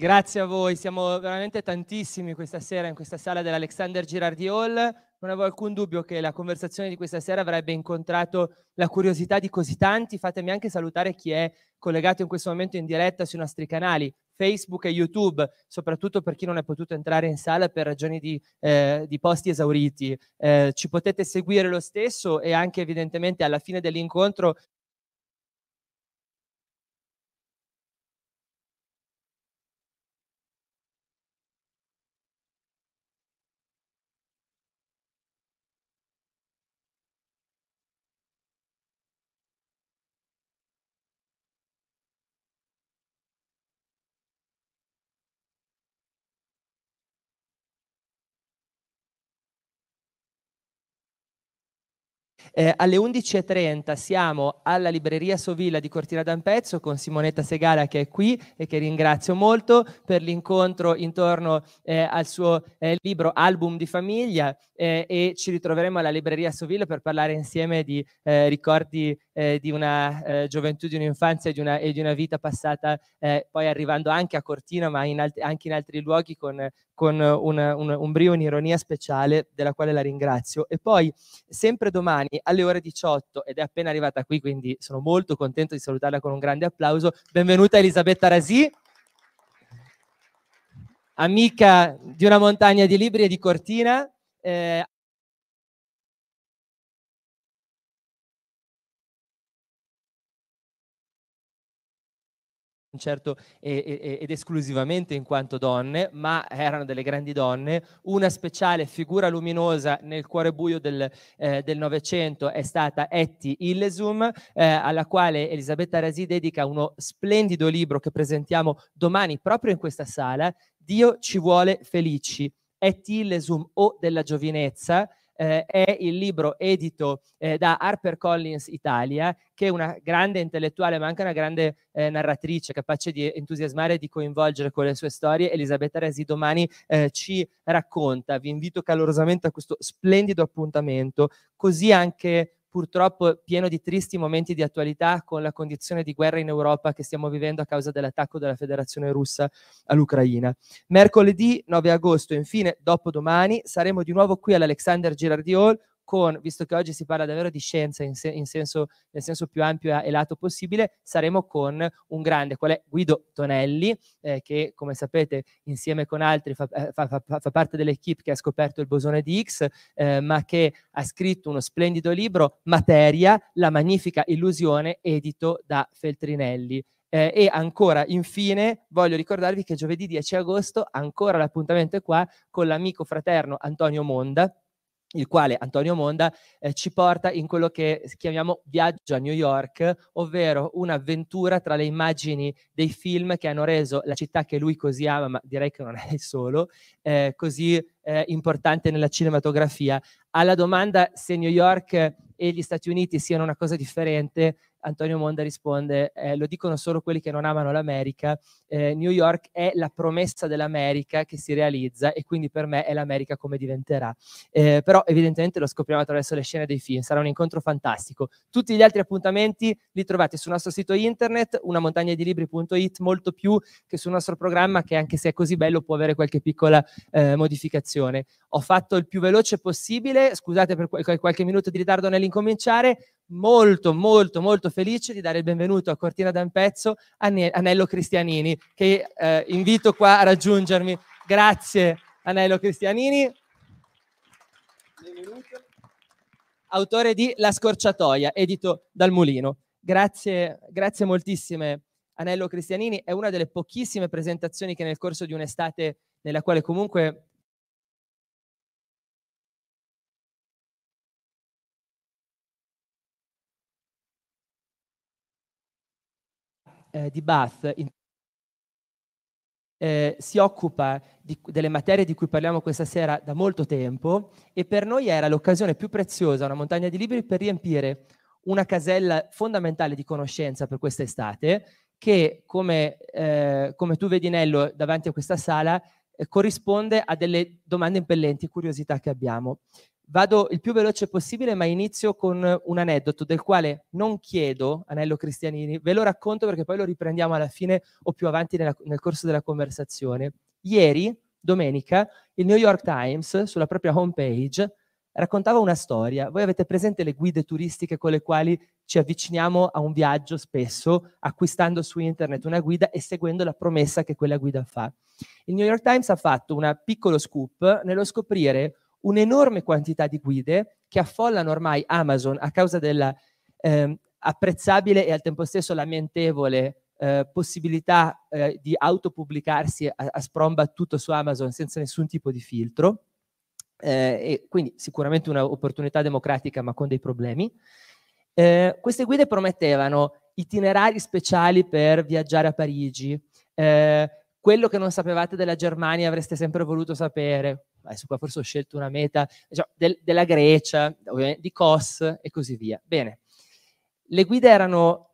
Grazie a voi, siamo veramente tantissimi questa sera in questa sala dell'Alexander Girardi Hall. Non avevo alcun dubbio che la conversazione di questa sera avrebbe incontrato la curiosità di così tanti. Fatemi anche salutare chi è collegato in questo momento in diretta sui nostri canali Facebook e YouTube, soprattutto per chi non è potuto entrare in sala per ragioni di, eh, di posti esauriti. Eh, ci potete seguire lo stesso e anche evidentemente alla fine dell'incontro Eh, alle 11.30 siamo alla libreria Sovilla di Cortina d'Ampezzo con Simonetta Segala che è qui e che ringrazio molto per l'incontro intorno eh, al suo eh, libro Album di famiglia eh, e ci ritroveremo alla libreria Sovilla per parlare insieme di eh, ricordi eh, di una gioventù, di un'infanzia e di una, e di una vita passata poi arrivando anche a Cortina ma in alt- anche in altri luoghi con, con un, un, un brio, un'ironia speciale della quale la ringrazio. E poi sempre domani alle ore 18 ed è appena arrivata qui, quindi sono molto contento di salutarla con un grande applauso. Benvenuta Elisabetta Rasì, amica di una montagna di libri e di cortina. Eh, certo ed esclusivamente in quanto donne, ma erano delle grandi donne. Una speciale figura luminosa nel cuore buio del eh, Novecento è stata Etty Illesum, eh, alla quale Elisabetta Rasi dedica uno splendido libro che presentiamo domani proprio in questa sala, Dio ci vuole felici, Etty Illesum o della giovinezza, eh, è il libro edito eh, da HarperCollins Italia, che è una grande intellettuale ma anche una grande eh, narratrice capace di entusiasmare e di coinvolgere con le sue storie. Elisabetta Resi domani eh, ci racconta. Vi invito calorosamente a questo splendido appuntamento, così anche purtroppo pieno di tristi momenti di attualità con la condizione di guerra in Europa che stiamo vivendo a causa dell'attacco della Federazione russa all'Ucraina. Mercoledì 9 agosto, infine, dopodomani, saremo di nuovo qui all'Alexander Girardi Hall con, visto che oggi si parla davvero di scienza in, se, in senso, nel senso più ampio e lato possibile, saremo con un grande, qual è Guido Tonelli, eh, che come sapete insieme con altri fa, eh, fa, fa, fa parte dell'equipe che ha scoperto il bosone di X, eh, ma che ha scritto uno splendido libro, Materia, la magnifica illusione, edito da Feltrinelli. Eh, e ancora, infine, voglio ricordarvi che giovedì 10 agosto, ancora l'appuntamento è qua con l'amico fraterno Antonio Monda, il quale Antonio Monda eh, ci porta in quello che chiamiamo viaggio a New York, ovvero un'avventura tra le immagini dei film che hanno reso la città che lui così ama, ma direi che non è il solo, eh, così eh, importante nella cinematografia. Alla domanda se New York e gli Stati Uniti siano una cosa differente, Antonio Monda risponde, eh, lo dicono solo quelli che non amano l'America, eh, New York è la promessa dell'America che si realizza e quindi per me è l'America come diventerà. Eh, però evidentemente lo scopriamo attraverso le scene dei film, sarà un incontro fantastico. Tutti gli altri appuntamenti li trovate sul nostro sito internet, unamontagnadilibri.it, molto più che sul nostro programma che anche se è così bello può avere qualche piccola eh, modificazione. Ho fatto il più veloce possibile, scusate per qualche minuto di ritardo nell'incominciare, molto, molto, molto felice di dare il benvenuto a Cortina da un pezzo a Anello Cristianini, che eh, invito qua a raggiungermi. Grazie Anello Cristianini. Benvenuto. Autore di La scorciatoia, edito dal Mulino. Grazie, grazie moltissime Anello Cristianini. È una delle pochissime presentazioni che nel corso di un'estate nella quale comunque eh, di Bath in, eh, si occupa di, delle materie di cui parliamo questa sera da molto tempo e per noi era l'occasione più preziosa, una montagna di libri, per riempire una casella fondamentale di conoscenza per questa estate che, come, eh, come tu vedi Nello davanti a questa sala, eh, corrisponde a delle domande impellenti, curiosità che abbiamo. Vado il più veloce possibile, ma inizio con un aneddoto del quale non chiedo Anello Cristianini, ve lo racconto perché poi lo riprendiamo alla fine o più avanti nella, nel corso della conversazione. Ieri, domenica, il New York Times sulla propria homepage raccontava una storia. Voi avete presente le guide turistiche con le quali ci avviciniamo a un viaggio spesso acquistando su internet una guida e seguendo la promessa che quella guida fa. Il New York Times ha fatto un piccolo scoop nello scoprire un'enorme quantità di guide che affollano ormai Amazon a causa della eh, apprezzabile e al tempo stesso lamentevole eh, possibilità eh, di autopubblicarsi a, a sprombattuto su Amazon senza nessun tipo di filtro. Eh, quindi sicuramente un'opportunità democratica ma con dei problemi. Eh, queste guide promettevano itinerari speciali per viaggiare a Parigi, eh, quello che non sapevate della Germania avreste sempre voluto sapere, adesso qua forse ho scelto una meta cioè, del, della Grecia, di Kos e così via. Bene, le guide erano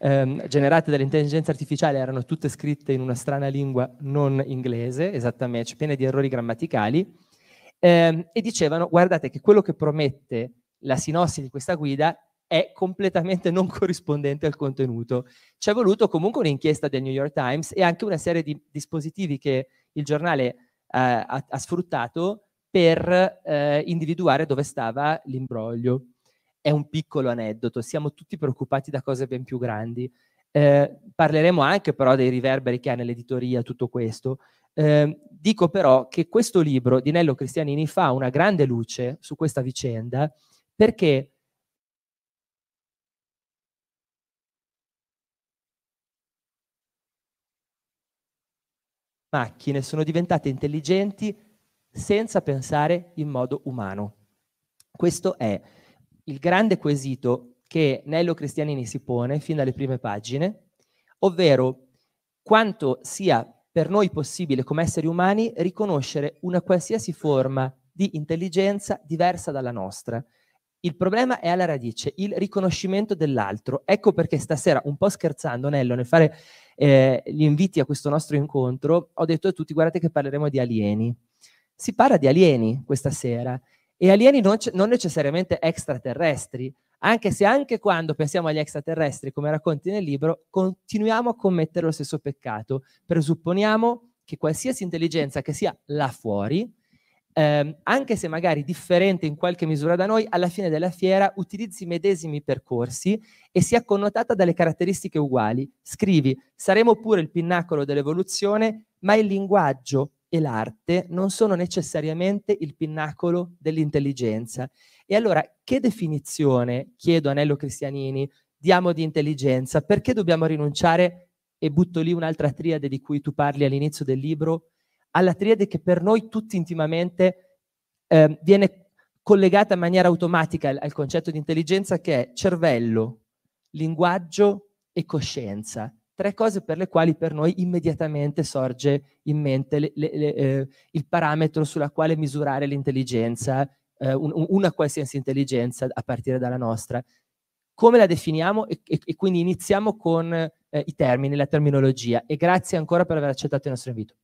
ehm, generate dall'intelligenza artificiale erano tutte scritte in una strana lingua non inglese, esattamente, piene di errori grammaticali, ehm, e dicevano guardate che quello che promette la sinossi di questa guida è completamente non corrispondente al contenuto. Ci è voluto comunque un'inchiesta del New York Times e anche una serie di dispositivi che il giornale eh, ha, ha, sfruttato per eh, individuare dove stava l'imbroglio è un piccolo aneddoto, siamo tutti preoccupati da cose ben più grandi. Eh, parleremo anche però dei riverberi che ha nell'editoria tutto questo. Eh, dico però che questo libro di Nello Cristianini fa una grande luce su questa vicenda perché macchine sono diventate intelligenti senza pensare in modo umano. Questo è il grande quesito che Nello Cristianini si pone fin dalle prime pagine, ovvero quanto sia per noi possibile come esseri umani riconoscere una qualsiasi forma di intelligenza diversa dalla nostra. Il problema è alla radice, il riconoscimento dell'altro. Ecco perché stasera, un po' scherzando, Nello, nel fare eh, gli inviti a questo nostro incontro, ho detto a tutti, guardate che parleremo di alieni. Si parla di alieni questa sera e alieni non, non, necessariamente extraterrestri, anche se anche quando pensiamo agli extraterrestri, come racconti nel libro, continuiamo a commettere lo stesso peccato. Presupponiamo che qualsiasi intelligenza che sia là fuori, ehm, anche se magari differente in qualche misura da noi, alla fine della fiera utilizzi i medesimi percorsi e sia connotata dalle caratteristiche uguali. Scrivi, saremo pure il pinnacolo dell'evoluzione, ma il linguaggio e l'arte non sono necessariamente il pinnacolo dell'intelligenza. E allora che definizione, chiedo a Nello Cristianini, diamo di intelligenza? Perché dobbiamo rinunciare, e butto lì un'altra triade di cui tu parli all'inizio del libro, alla triade che per noi tutti intimamente eh, viene collegata in maniera automatica al, al concetto di intelligenza che è cervello, linguaggio e coscienza tre cose per le quali per noi immediatamente sorge in mente le, le, le, eh, il parametro sulla quale misurare l'intelligenza, eh, un, una qualsiasi intelligenza a partire dalla nostra. Come la definiamo? E, e, e quindi iniziamo con eh, i termini, la terminologia. E grazie ancora per aver accettato il nostro invito.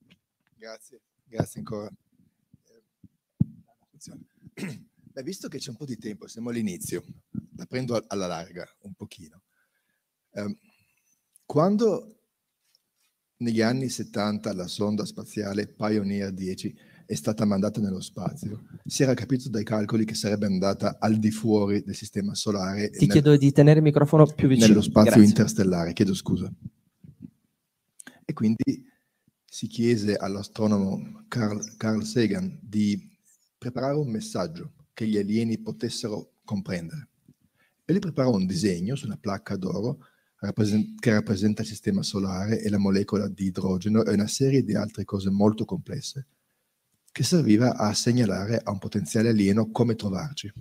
Grazie, grazie ancora. Eh, beh, visto che c'è un po' di tempo, siamo all'inizio, la prendo alla larga un pochino. Um, quando negli anni 70 la sonda spaziale Pioneer 10 è stata mandata nello spazio, si era capito dai calcoli che sarebbe andata al di fuori del sistema solare. Ti nel... chiedo di tenere il microfono più vicino. Nello spazio Grazie. interstellare, chiedo scusa. E quindi si chiese all'astronomo Carl, Carl Sagan di preparare un messaggio che gli alieni potessero comprendere. E lui preparò un disegno su una placca d'oro che rappresenta il sistema solare e la molecola di idrogeno e una serie di altre cose molto complesse, che serviva a segnalare a un potenziale alieno come trovarci.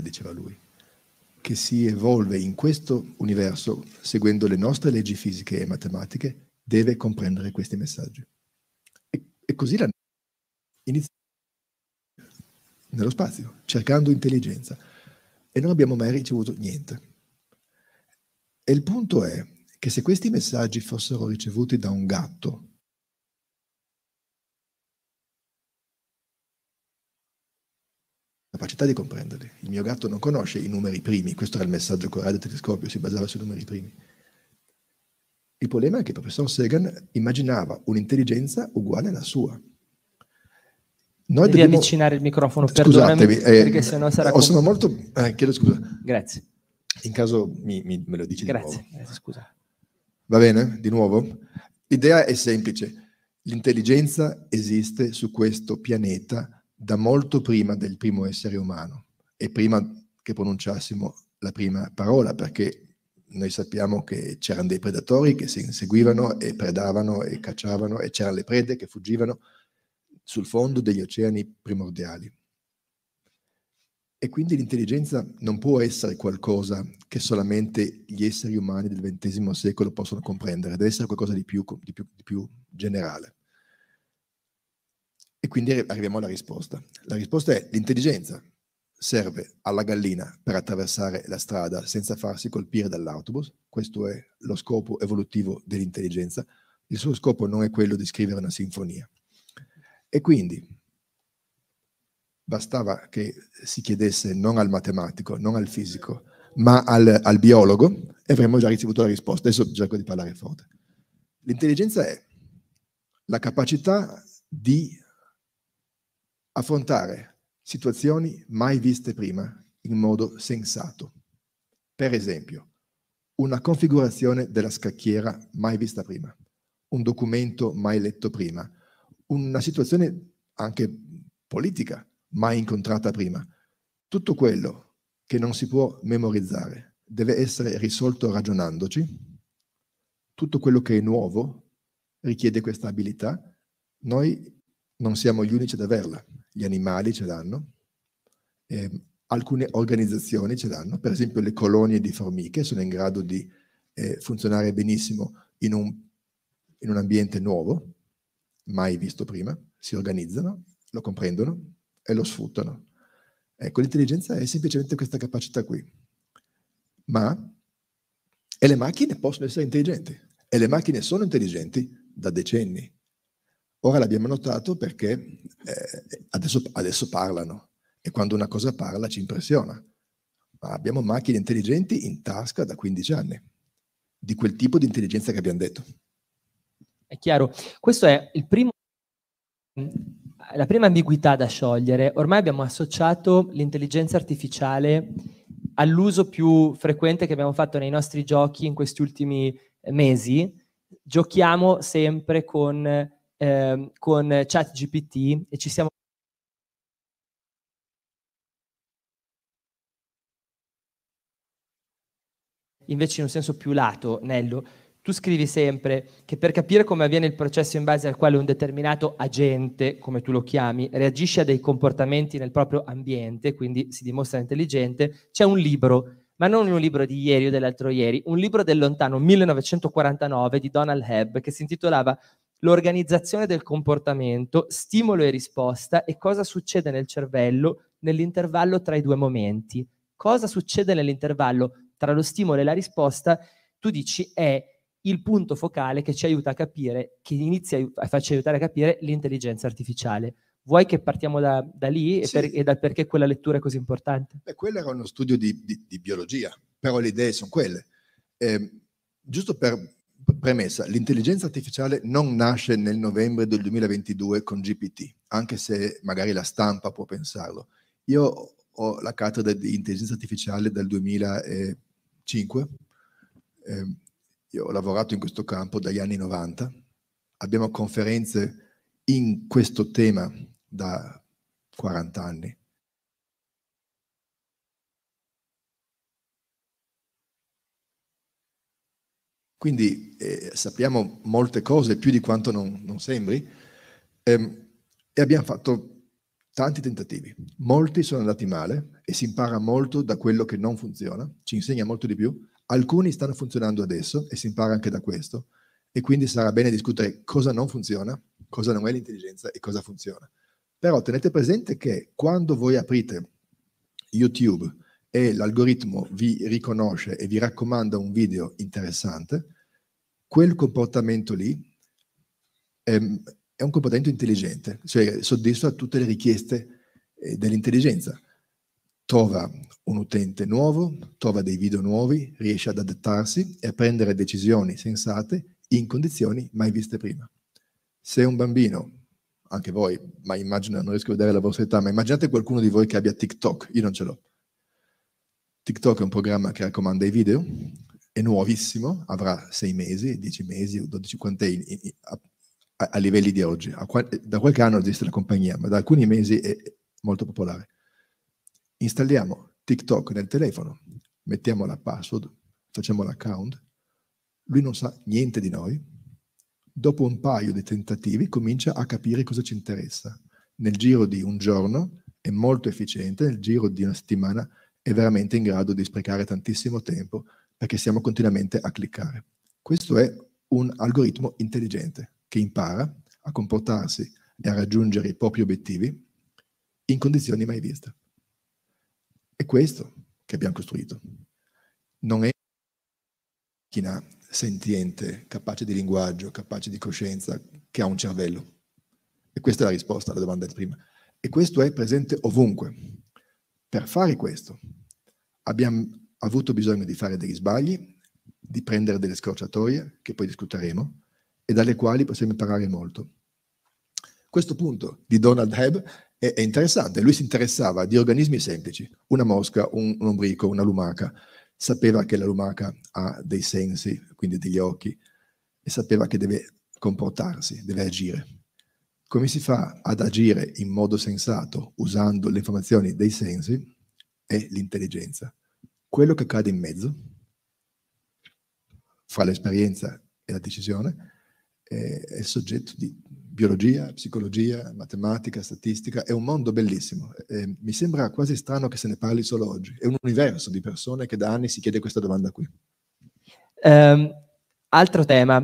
diceva lui, che si evolve in questo universo seguendo le nostre leggi fisiche e matematiche, deve comprendere questi messaggi. E, e così la inizia nello spazio, cercando intelligenza. E non abbiamo mai ricevuto niente. E il punto è che se questi messaggi fossero ricevuti da un gatto, capacità di comprenderli. Il mio gatto non conosce i numeri primi, questo era il messaggio corale del telescopio, si basava sui numeri primi. Il problema è che il professor Sagan immaginava un'intelligenza uguale alla sua. Noi Devi dobbiamo... avvicinare il microfono, perdonami, eh, perché sennò sarà... Oh, sono molto... Eh, chiedo scusa. Grazie. In caso mi, mi, me lo dici Grazie. di Grazie, scusa. Va bene? Di nuovo? L'idea è semplice. L'intelligenza esiste su questo pianeta da molto prima del primo essere umano e prima che pronunciassimo la prima parola, perché noi sappiamo che c'erano dei predatori che si inseguivano e predavano e cacciavano e c'erano le prede che fuggivano sul fondo degli oceani primordiali. E quindi l'intelligenza non può essere qualcosa che solamente gli esseri umani del XX secolo possono comprendere, deve essere qualcosa di più, di più, di più generale. E quindi arriviamo alla risposta. La risposta è l'intelligenza serve alla gallina per attraversare la strada senza farsi colpire dall'autobus, questo è lo scopo evolutivo dell'intelligenza, il suo scopo non è quello di scrivere una sinfonia. E quindi bastava che si chiedesse non al matematico, non al fisico, ma al, al biologo e avremmo già ricevuto la risposta. Adesso cerco di parlare forte. L'intelligenza è la capacità di affrontare situazioni mai viste prima in modo sensato. Per esempio, una configurazione della scacchiera mai vista prima, un documento mai letto prima, una situazione anche politica mai incontrata prima. Tutto quello che non si può memorizzare deve essere risolto ragionandoci. Tutto quello che è nuovo richiede questa abilità. Noi non siamo gli unici ad averla gli animali ce l'hanno, eh, alcune organizzazioni ce l'hanno, per esempio le colonie di formiche sono in grado di eh, funzionare benissimo in un, in un ambiente nuovo, mai visto prima, si organizzano, lo comprendono e lo sfruttano. Ecco, l'intelligenza è semplicemente questa capacità qui. Ma e le macchine possono essere intelligenti e le macchine sono intelligenti da decenni. Ora l'abbiamo notato perché eh, adesso, adesso parlano e quando una cosa parla ci impressiona. Ma abbiamo macchine intelligenti in tasca da 15 anni, di quel tipo di intelligenza che abbiamo detto. È chiaro, questo è il primo la prima ambiguità da sciogliere, ormai abbiamo associato l'intelligenza artificiale all'uso più frequente che abbiamo fatto nei nostri giochi in questi ultimi eh, mesi. Giochiamo sempre con eh, con ChatGPT e ci siamo invece in un senso più lato, Nello, tu scrivi sempre che per capire come avviene il processo in base al quale un determinato agente, come tu lo chiami, reagisce a dei comportamenti nel proprio ambiente, quindi si dimostra intelligente, c'è un libro, ma non un libro di ieri o dell'altro ieri, un libro del lontano 1949 di Donald Hebb che si intitolava l'organizzazione del comportamento, stimolo e risposta e cosa succede nel cervello nell'intervallo tra i due momenti. Cosa succede nell'intervallo tra lo stimolo e la risposta? Tu dici è il punto focale che ci aiuta a capire, che inizia a farci aiutare a capire l'intelligenza artificiale. Vuoi che partiamo da, da lì sì. e, per, e, dal perché quella lettura è così importante? Beh, quello era uno studio di, di, di biologia, però le idee sono quelle. Eh, giusto per Premessa, l'intelligenza artificiale non nasce nel novembre del 2022 con GPT, anche se magari la stampa può pensarlo. Io ho la cattedra di intelligenza artificiale dal 2005, eh, io ho lavorato in questo campo dagli anni 90, abbiamo conferenze in questo tema da 40 anni. Quindi eh, sappiamo molte cose, più di quanto non, non sembri, ehm, e abbiamo fatto tanti tentativi. Molti sono andati male e si impara molto da quello che non funziona, ci insegna molto di più. Alcuni stanno funzionando adesso e si impara anche da questo. E quindi sarà bene discutere cosa non funziona, cosa non è l'intelligenza e cosa funziona. Però tenete presente che quando voi aprite YouTube, e l'algoritmo vi riconosce e vi raccomanda un video interessante, quel comportamento lì ehm, è un comportamento intelligente, cioè soddisfa tutte le richieste eh, dell'intelligenza. Trova un utente nuovo, trova dei video nuovi, riesce ad adattarsi e a prendere decisioni sensate in condizioni mai viste prima. Se un bambino anche voi, ma immagino, non riesco a vedere la vostra età, ma immaginate qualcuno di voi che abbia TikTok, io non ce l'ho. TikTok è un programma che raccomanda i video, è nuovissimo, avrà sei mesi, dieci mesi, dodici, quant'è a, a, a, livelli di oggi. Qual, da qualche anno esiste la compagnia, ma da alcuni mesi è molto popolare. Installiamo TikTok nel telefono, mettiamo la password, facciamo l'account, lui non sa niente di noi, dopo un paio di tentativi comincia a capire cosa ci interessa. Nel giro di un giorno è molto efficiente, nel giro di una settimana è è veramente in grado di sprecare tantissimo tempo perché siamo continuamente a cliccare. Questo è un algoritmo intelligente che impara a comportarsi e a raggiungere i propri obiettivi in condizioni mai viste. È questo che abbiamo costruito. Non è una macchina sentiente, capace di linguaggio, capace di coscienza, che ha un cervello. E questa è la risposta alla domanda di prima. E questo è presente ovunque. Per fare questo abbiamo avuto bisogno di fare degli sbagli, di prendere delle scorciatoie, che poi discuteremo, e dalle quali possiamo imparare molto. Questo punto di Donald Hebb è, è interessante. Lui si interessava di organismi semplici, una mosca, un, un ombrico, una lumaca. Sapeva che la lumaca ha dei sensi, quindi degli occhi, e sapeva che deve comportarsi, deve agire. Come si fa ad agire in modo sensato usando le informazioni dei sensi? è l'intelligenza. Quello che cade in mezzo, fra l'esperienza e la decisione, è, è soggetto di biologia, psicologia, matematica, statistica, è un mondo bellissimo. E mi sembra quasi strano che se ne parli solo oggi. È un universo di persone che da anni si chiede questa domanda qui. Um, altro tema,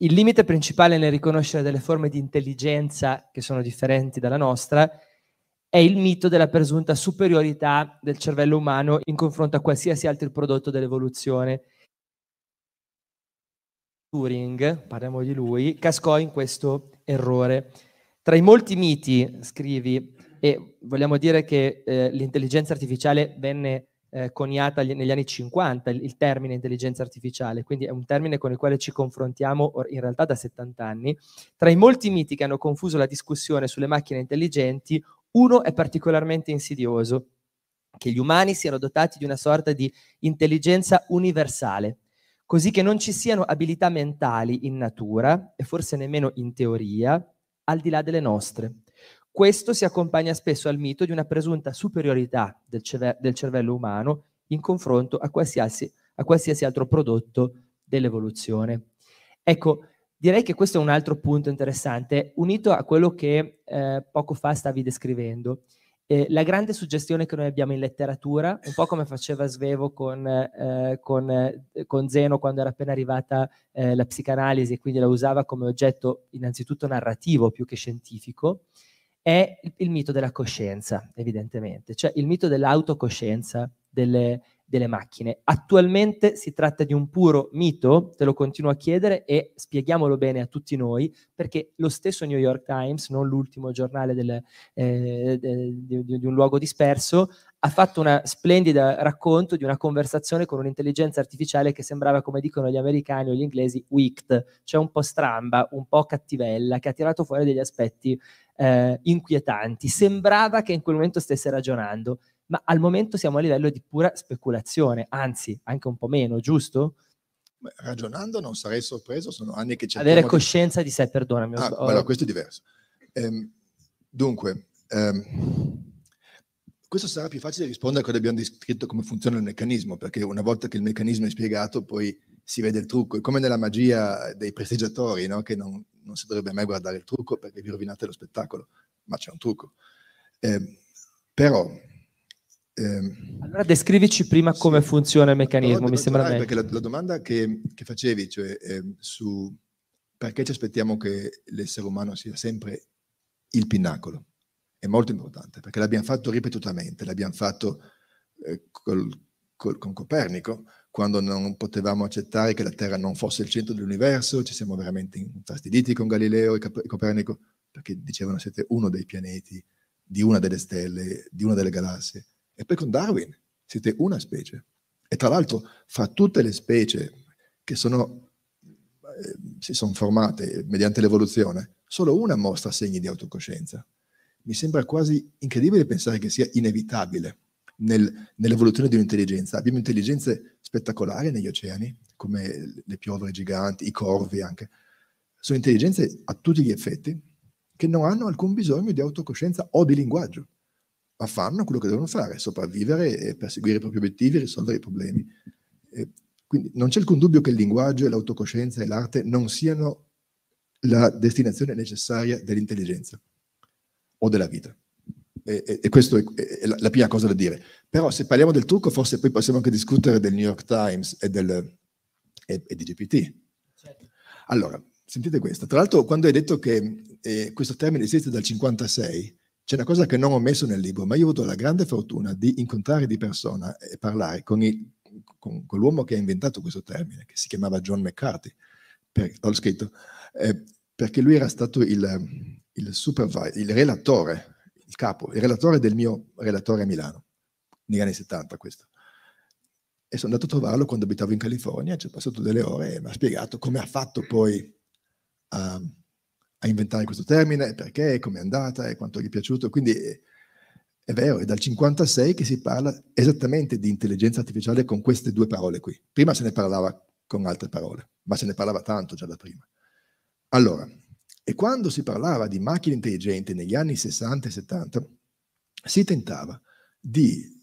il limite principale nel riconoscere delle forme di intelligenza che sono differenti dalla nostra è il mito della presunta superiorità del cervello umano in confronto a qualsiasi altro prodotto dell'evoluzione. Turing, parliamo di lui, cascò in questo errore. Tra i molti miti, scrivi, e vogliamo dire che eh, l'intelligenza artificiale venne eh, coniata negli anni 50, il, il termine intelligenza artificiale, quindi è un termine con il quale ci confrontiamo in realtà da 70 anni. Tra i molti miti che hanno confuso la discussione sulle macchine intelligenti, uno è particolarmente insidioso, che gli umani siano dotati di una sorta di intelligenza universale, così che non ci siano abilità mentali in natura e forse nemmeno in teoria, al di là delle nostre. Questo si accompagna spesso al mito di una presunta superiorità del, ceve- del cervello umano in confronto a qualsiasi, a qualsiasi altro prodotto dell'evoluzione. Ecco, Direi che questo è un altro punto interessante, unito a quello che eh, poco fa stavi descrivendo. Eh, la grande suggestione che noi abbiamo in letteratura, un po' come faceva Svevo con, eh, con, eh, con Zeno quando era appena arrivata eh, la psicanalisi e quindi la usava come oggetto innanzitutto narrativo più che scientifico, è il, il mito della coscienza, evidentemente, cioè il mito dell'autocoscienza delle, delle macchine. Attualmente si tratta di un puro mito, te lo continuo a chiedere e spieghiamolo bene a tutti noi, perché lo stesso New York Times, non l'ultimo giornale del, eh, di, di, di un luogo disperso, ha fatto una splendida racconto di una conversazione con un'intelligenza artificiale che sembrava, come dicono gli americani o gli inglesi, wicked, cioè un po' stramba, un po' cattivella, che ha tirato fuori degli aspetti eh, inquietanti. Sembrava che in quel momento stesse ragionando ma al momento siamo a livello di pura speculazione, anzi anche un po' meno, giusto? Beh, ragionando non sarei sorpreso, sono anni che c'è... Avere coscienza di, di sé, perdonami. Ah, ho... allora, questo è diverso. Ehm, dunque, ehm, questo sarà più facile rispondere a quello che abbiamo descritto come funziona il meccanismo, perché una volta che il meccanismo è spiegato poi si vede il trucco, è come nella magia dei prestigiatori, no? che non, non si dovrebbe mai guardare il trucco perché vi rovinate lo spettacolo, ma c'è un trucco. Eh, però Ehm, allora descrivici prima come sì, funziona il meccanismo, mi sembra bene. Perché la, la domanda che, che, facevi, cioè eh, su perché ci aspettiamo che l'essere umano sia sempre il pinnacolo, è molto importante, perché l'abbiamo fatto ripetutamente, l'abbiamo fatto eh, col, col, con Copernico, quando non potevamo accettare che la Terra non fosse il centro dell'universo, ci siamo veramente infastiditi con Galileo e Copernico, perché dicevano siete uno dei pianeti, di una delle stelle, di una delle galassie. E poi con Darwin siete una specie. E tra l'altro, fra tutte le specie che sono, eh, si sono formate mediante l'evoluzione, solo una mostra segni di autocoscienza. Mi sembra quasi incredibile pensare che sia inevitabile nel, nell'evoluzione di un'intelligenza. Abbiamo intelligenze spettacolari negli oceani, come le piovere giganti, i corvi anche. Sono intelligenze a tutti gli effetti che non hanno alcun bisogno di autocoscienza o di linguaggio ma fanno quello che devono fare, sopravvivere e perseguire i propri obiettivi, risolvere i problemi. E quindi non c'è alcun dubbio che il linguaggio e l'autocoscienza e l'arte non siano la destinazione necessaria dell'intelligenza o della vita. E, e, e questa è, è, la, la prima cosa da dire. Però se parliamo del trucco, forse poi possiamo anche discutere del New York Times e, del, e, e di GPT. Certo. Allora, sentite questo. Tra l'altro, quando hai detto che eh, questo termine esiste dal 1956, c'è una cosa che non ho messo nel libro, ma io ho avuto la grande fortuna di incontrare di persona e parlare con, il, con, con l'uomo che ha inventato questo termine, che si chiamava John McCarthy, per, ho scritto, eh, perché lui era stato il, il, supervi- il relatore, il capo, il relatore del mio relatore a Milano, negli anni 70 questo. E sono andato a trovarlo quando abitavo in California, ci ho passato delle ore e mi ha spiegato come ha fatto poi a... Uh, a inventare questo termine, perché, come è andata e quanto gli è piaciuto. Quindi eh, è vero, è dal 56 che si parla esattamente di intelligenza artificiale con queste due parole qui. Prima se ne parlava con altre parole, ma se ne parlava tanto già da prima. Allora, e quando si parlava di macchine intelligenti negli anni 60 e 70, si tentava di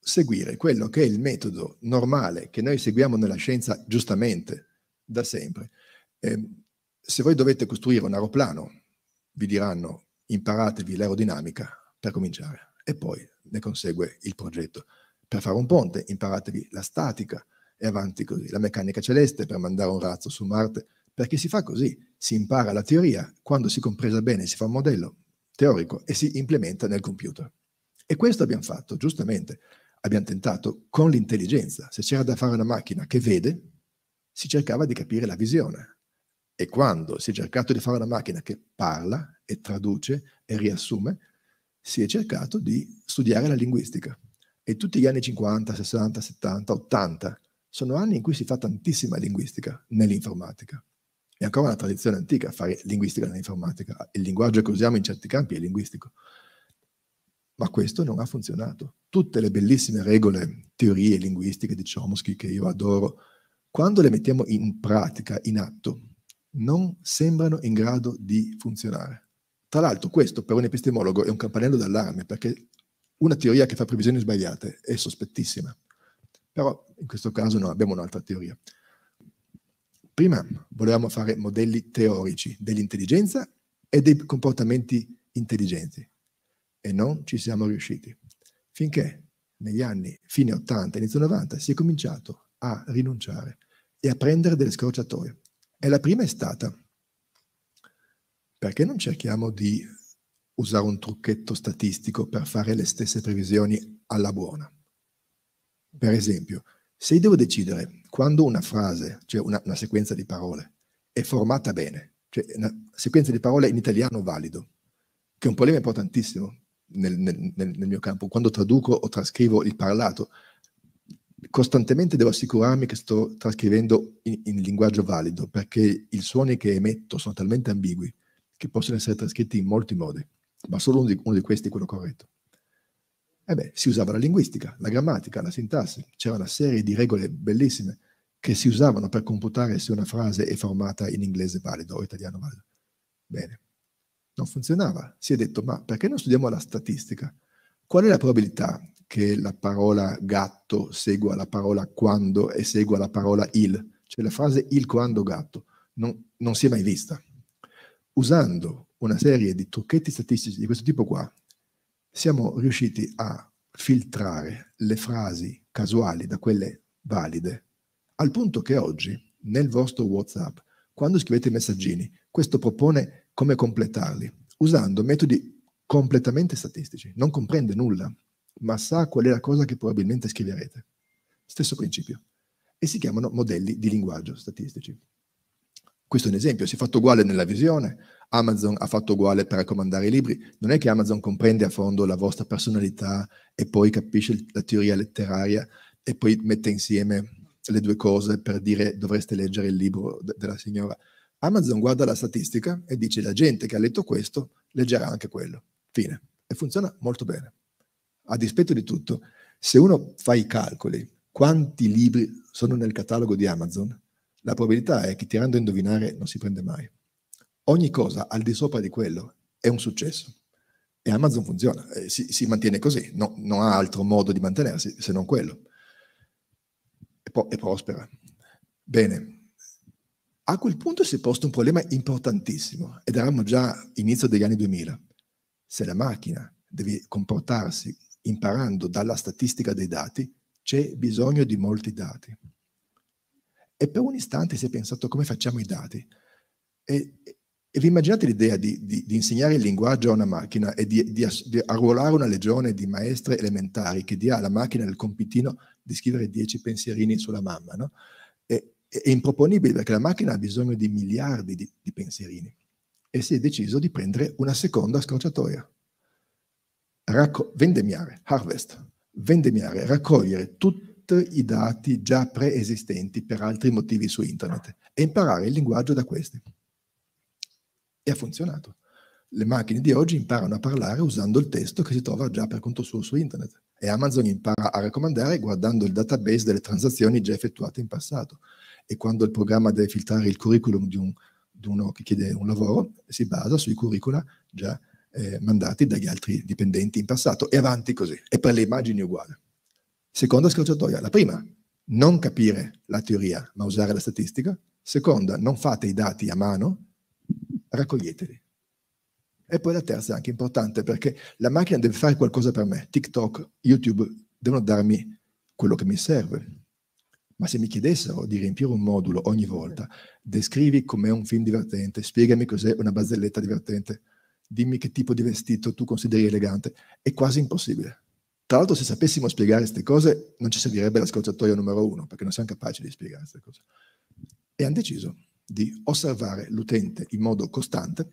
seguire quello che è il metodo normale che noi seguiamo nella scienza giustamente da sempre, eh, se voi dovete costruire un aeroplano, vi diranno imparatevi l'aerodinamica per cominciare e poi ne consegue il progetto. Per fare un ponte imparatevi la statica e avanti così, la meccanica celeste per mandare un razzo su Marte, perché si fa così, si impara la teoria, quando si compresa bene si fa un modello teorico e si implementa nel computer. E questo abbiamo fatto, giustamente, abbiamo tentato con l'intelligenza. Se c'era da fare una macchina che vede, si cercava di capire la visione, e quando si è cercato di fare una macchina che parla e traduce e riassume, si è cercato di studiare la linguistica. E tutti gli anni 50, 60, 70, 80 sono anni in cui si fa tantissima linguistica nell'informatica. È ancora una tradizione antica fare linguistica nell'informatica. Il linguaggio che usiamo in certi campi è linguistico. Ma questo non ha funzionato. Tutte le bellissime regole, teorie linguistiche di Chomsky che io adoro, quando le mettiamo in pratica, in atto, non sembrano in grado di funzionare. Tra l'altro questo per un epistemologo è un campanello d'allarme perché una teoria che fa previsioni sbagliate è sospettissima. Però in questo caso no, abbiamo un'altra teoria. Prima volevamo fare modelli teorici dell'intelligenza e dei comportamenti intelligenti e non ci siamo riusciti. Finché negli anni fine 80, inizio 90 si è cominciato a rinunciare e a prendere delle scorciatoie. E la prima è stata, perché non cerchiamo di usare un trucchetto statistico per fare le stesse previsioni alla buona? Per esempio, se io devo decidere quando una frase, cioè una, una sequenza di parole, è formata bene, cioè una sequenza di parole in italiano valido, che è un problema importantissimo nel, nel, nel mio campo, quando traduco o trascrivo il parlato, costantemente devo assicurarmi che sto trascrivendo in, in, linguaggio valido, perché i suoni che emetto sono talmente ambigui che possono essere trascritti in molti modi, ma solo uno di, uno di questi è quello corretto. E eh beh, si usava la linguistica, la grammatica, la sintassi, c'era una serie di regole bellissime che si usavano per computare se una frase è formata in inglese valido o italiano valido. Bene, non funzionava. Si è detto, ma perché non studiamo la statistica? Qual è la probabilità che la parola gatto segua la parola quando e segua la parola il, cioè la frase il quando gatto non, non si è mai vista. Usando una serie di trucchetti statistici di questo tipo qua, siamo riusciti a filtrare le frasi casuali da quelle valide, al punto che oggi nel vostro WhatsApp, quando scrivete messaggini, questo propone come completarli, usando metodi completamente statistici, non comprende nulla ma sa qual è la cosa che probabilmente scriverete. Stesso principio. E si chiamano modelli di linguaggio statistici. Questo è un esempio, si è fatto uguale nella visione, Amazon ha fatto uguale per raccomandare i libri. Non è che Amazon comprende a fondo la vostra personalità e poi capisce la teoria letteraria e poi mette insieme le due cose per dire dovreste leggere il libro de- della signora. Amazon guarda la statistica e dice la gente che ha letto questo leggerà anche quello. Fine. E funziona molto bene a dispetto di tutto, se uno fa i calcoli, quanti libri sono nel catalogo di Amazon, la probabilità è che tirando a indovinare non si prende mai. Ogni cosa al di sopra di quello è un successo. E Amazon funziona, eh, si, si mantiene così, no, non ha altro modo di mantenersi se non quello. E, po- e prospera. Bene, a quel punto si è posto un problema importantissimo ed eravamo già inizio degli anni 2000. Se la macchina deve comportarsi imparando dalla statistica dei dati, c'è bisogno di molti dati. E per un istante si è pensato come facciamo i dati. E, e vi immaginate l'idea di, di, di, insegnare il linguaggio a una macchina e di, di, arruolare una legione di maestre elementari che dia alla macchina il compitino di scrivere dieci pensierini sulla mamma, no? È, è improponibile perché la macchina ha bisogno di miliardi di, pensierini. E si è deciso di prendere una seconda scorciatoia racco- vendemmiare, harvest, vendemmiare, raccogliere tutti i dati già preesistenti per altri motivi su internet e imparare il linguaggio da questi. E ha funzionato. Le macchine di oggi imparano a parlare usando il testo che si trova già per conto suo su internet e Amazon impara a raccomandare guardando il database delle transazioni già effettuate in passato. E quando il programma deve filtrare il curriculum di, un, di uno che chiede un lavoro, si basa sui curricula già eh, mandati dagli altri dipendenti in passato e avanti così. E per le immagini uguale. Seconda scorciatoia, la prima, non capire la teoria ma usare la statistica. Seconda, non fate i dati a mano, raccoglieteli. E poi la terza è anche importante perché la macchina deve fare qualcosa per me. TikTok, YouTube devono darmi quello che mi serve. Ma se mi chiedessero di riempire un modulo ogni volta, descrivi com'è un film divertente, spiegami cos'è una barzelletta divertente, dimmi che tipo di vestito tu consideri elegante, è quasi impossibile. Tra l'altro se sapessimo spiegare queste cose non ci servirebbe la scorciatoia numero uno, perché non siamo capaci di spiegare queste cose. E hanno deciso di osservare l'utente in modo costante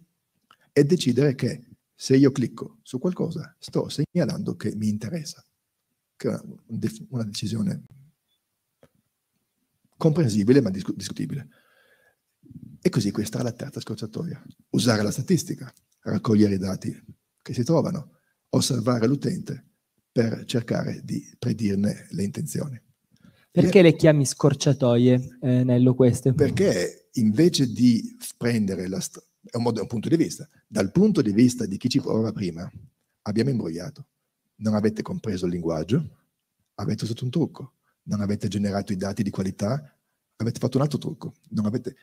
e decidere che se io clicco su qualcosa sto segnalando che mi interessa, che è una, una decisione comprensibile ma discutibile. E così questa è la terza scorciatoia, usare la statistica, raccogliere i dati che si trovano, osservare l'utente per cercare di predirne le intenzioni. Perché le chiami scorciatoie, eh, Nello, queste? Perché invece di prendere la... St- è, un modo, è un punto di vista. Dal punto di vista di chi ci prova prima, abbiamo imbrogliato. Non avete compreso il linguaggio, avete usato un trucco. Non avete generato i dati di qualità, avete fatto un altro trucco. Non avete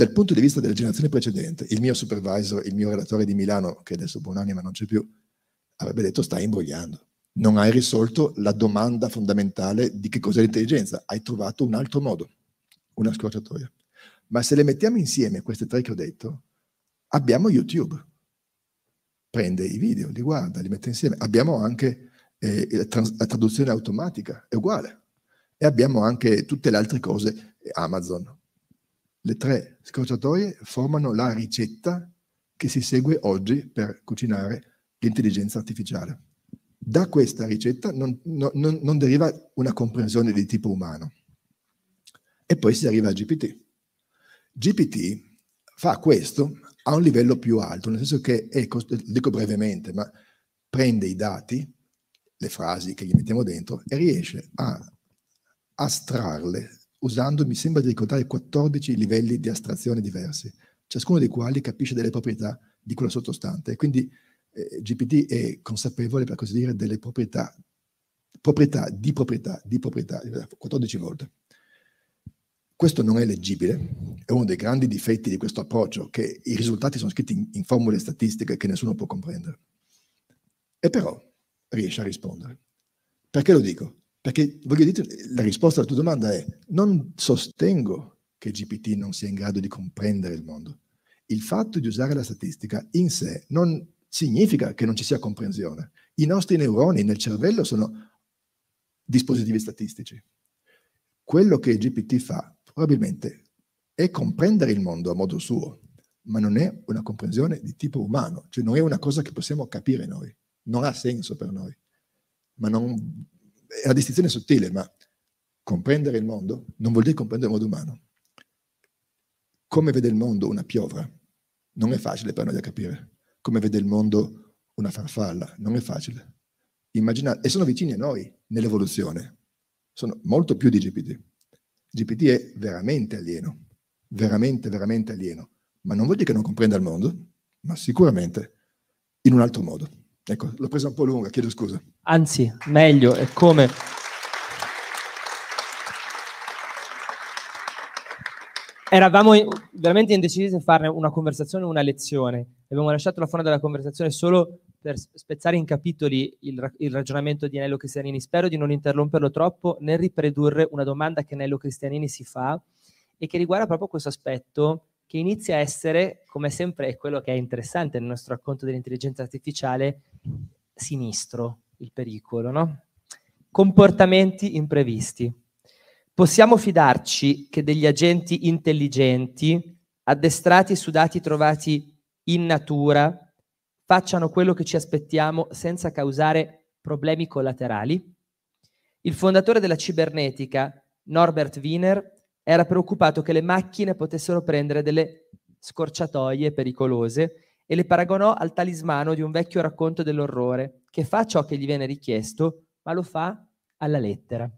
dal punto di vista della generazione precedente, il mio supervisor, il mio relatore di Milano, che adesso buonanima non c'è più, avrebbe detto stai imbrogliando, non hai risolto la domanda fondamentale di che cos'è l'intelligenza, hai trovato un altro modo, una scorciatoia. Ma se le mettiamo insieme queste tre che ho detto, abbiamo YouTube. Prende i video, li guarda, li mette insieme. Abbiamo anche eh, la, trans- la traduzione automatica, è uguale. E abbiamo anche tutte le altre cose, eh, Amazon, le tre scorciatoie formano la ricetta che si segue oggi per cucinare l'intelligenza artificiale. Da questa ricetta non, non, non deriva una comprensione di tipo umano. E poi si arriva a GPT. GPT fa questo a un livello più alto, nel senso che, è, ecco, dico brevemente, ma prende i dati, le frasi che gli mettiamo dentro e riesce a astrarle usando, mi sembra di ricordare, 14 livelli di astrazione diversi, ciascuno dei quali capisce delle proprietà di quella sottostante. Quindi eh, GPT è consapevole, per così dire, delle proprietà, proprietà di proprietà, di proprietà, 14 volte. Questo non è leggibile, è uno dei grandi difetti di questo approccio, che i risultati sono scritti in, in formule statistiche che nessuno può comprendere. E però riesce a rispondere. Perché lo dico? Perché voglio dire, la risposta alla tua domanda è: non sostengo che GPT non sia in grado di comprendere il mondo. Il fatto di usare la statistica in sé non significa che non ci sia comprensione. I nostri neuroni nel cervello sono dispositivi statistici. Quello che GPT fa probabilmente è comprendere il mondo a modo suo, ma non è una comprensione di tipo umano, cioè non è una cosa che possiamo capire noi, non ha senso per noi, ma non è una distinzione sottile, ma comprendere il mondo non vuol dire comprendere il mondo umano. Come vede il mondo una piovra? Non è facile per noi da capire. Come vede il mondo una farfalla? Non è facile. Immaginate, e sono vicini a noi nell'evoluzione. Sono molto più di GPT. GPT è veramente alieno, veramente, veramente alieno. Ma non vuol dire che non comprenda il mondo, ma sicuramente in un altro modo. Ecco, l'ho presa un po' lunga, chiedo scusa. Anzi, meglio, è come... Eravamo veramente indecisi se farne una conversazione o una lezione. Abbiamo lasciato la forma della conversazione solo per spezzare in capitoli il, il ragionamento di Nello Cristianini. Spero di non interromperlo troppo nel riprodurre una domanda che Nello Cristianini si fa e che riguarda proprio questo aspetto che inizia a essere, come sempre, è quello che è interessante nel nostro racconto dell'intelligenza artificiale, sinistro il pericolo, no? Comportamenti imprevisti. Possiamo fidarci che degli agenti intelligenti, addestrati su dati trovati in natura, facciano quello che ci aspettiamo senza causare problemi collaterali? Il fondatore della cibernetica, Norbert Wiener, era preoccupato che le macchine potessero prendere delle scorciatoie pericolose e le paragonò al talismano di un vecchio racconto dell'orrore, che fa ciò che gli viene richiesto, ma lo fa alla lettera.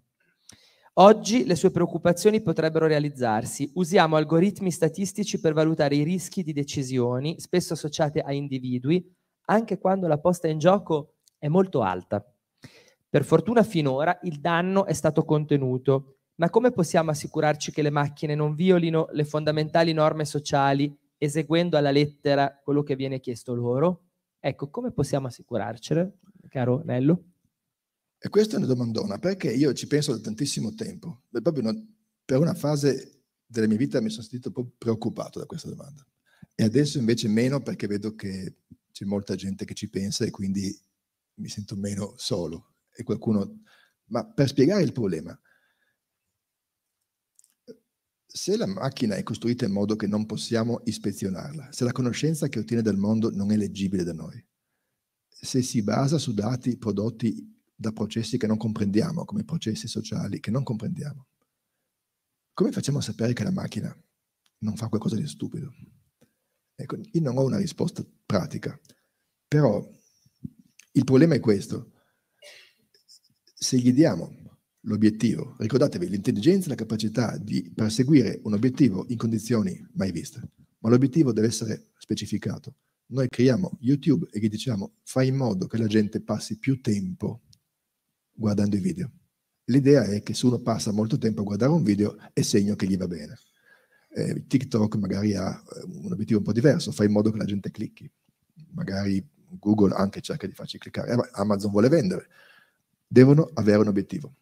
Oggi le sue preoccupazioni potrebbero realizzarsi. Usiamo algoritmi statistici per valutare i rischi di decisioni, spesso associate a individui, anche quando la posta in gioco è molto alta. Per fortuna finora il danno è stato contenuto, ma come possiamo assicurarci che le macchine non violino le fondamentali norme sociali eseguendo alla lettera quello che viene chiesto loro? Ecco, come possiamo assicurarcelo, caro Nello? E questa è una domandona, perché io ci penso da tantissimo tempo. Una, per una fase della mia vita mi sono sentito un po' preoccupato da questa domanda. E adesso invece meno perché vedo che c'è molta gente che ci pensa e quindi mi sento meno solo. E qualcuno... Ma per spiegare il problema, se la macchina è costruita in modo che non possiamo ispezionarla, se la conoscenza che ottiene dal mondo non è leggibile da noi, se si basa su dati prodotti da processi che non comprendiamo, come processi sociali che non comprendiamo, come facciamo a sapere che la macchina non fa qualcosa di stupido? Ecco, io non ho una risposta pratica, però il problema è questo. Se gli diamo l'obiettivo. Ricordatevi, l'intelligenza è la capacità di perseguire un obiettivo in condizioni mai viste, ma l'obiettivo deve essere specificato. Noi creiamo YouTube e gli diciamo fai in modo che la gente passi più tempo guardando i video. L'idea è che se uno passa molto tempo a guardare un video è segno che gli va bene. Eh, TikTok magari ha eh, un obiettivo un po' diverso, fa in modo che la gente clicchi. Magari Google anche cerca di farci cliccare, eh, Amazon vuole vendere. Devono avere un obiettivo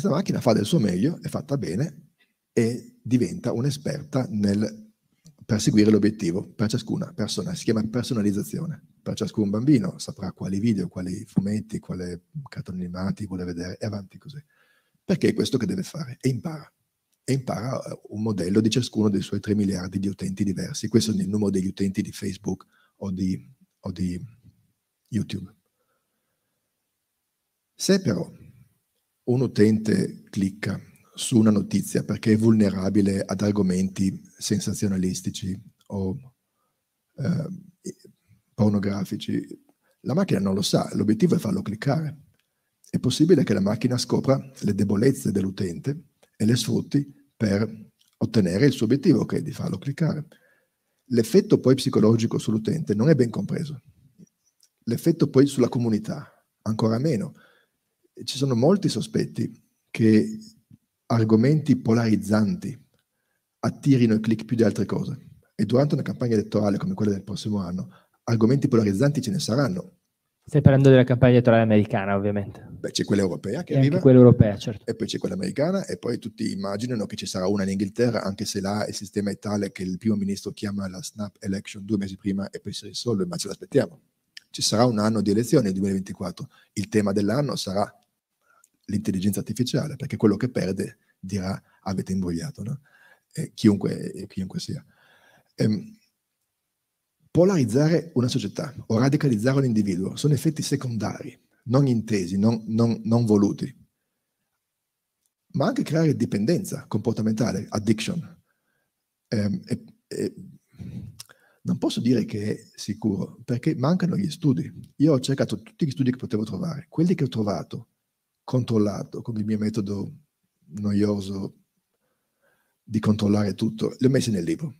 questa macchina fa del suo meglio, è fatta bene e diventa un'esperta nel perseguire l'obiettivo per ciascuna persona. Si chiama personalizzazione. Per ciascun bambino saprà quali video, quali fumetti, quali cartoni animati vuole vedere e avanti così. Perché è questo che deve fare e impara. E impara eh, un modello di ciascuno dei suoi 3 miliardi di utenti diversi. Questo è il numero degli utenti di Facebook o di, o di YouTube. Se però un utente clicca su una notizia perché è vulnerabile ad argomenti sensazionalistici o eh, pornografici, la macchina non lo sa, l'obiettivo è farlo cliccare. È possibile che la macchina scopra le debolezze dell'utente e le sfrutti per ottenere il suo obiettivo, che è di farlo cliccare. L'effetto poi psicologico sull'utente non è ben compreso. L'effetto poi sulla comunità, ancora meno, ci sono molti sospetti che argomenti polarizzanti attirino il click più di altre cose. E durante una campagna elettorale come quella del prossimo anno, argomenti polarizzanti ce ne saranno. Stai parlando della campagna elettorale americana, ovviamente. Beh, c'è quella europea che e arriva. quella europea, certo. E poi c'è quella americana, e poi tutti immaginano che ci sarà una in Inghilterra, anche se là il sistema è tale che il primo ministro chiama la snap election due mesi prima e poi si risolve, ma ce l'aspettiamo. Ci sarà un anno di elezioni nel 2024. Il tema dell'anno sarà l'intelligenza artificiale, perché quello che perde dirà avete imbrogliato, no? eh, chiunque, chiunque, sia. Eh, polarizzare una società o radicalizzare un individuo sono effetti secondari, non intesi, non, non, non voluti, ma anche creare dipendenza comportamentale, addiction. Ehm, non posso dire che è sicuro, perché mancano gli studi. Io ho cercato tutti gli studi che potevo trovare. Quelli che ho trovato controllato con il mio metodo noioso di controllare tutto, li ho messi nel libro.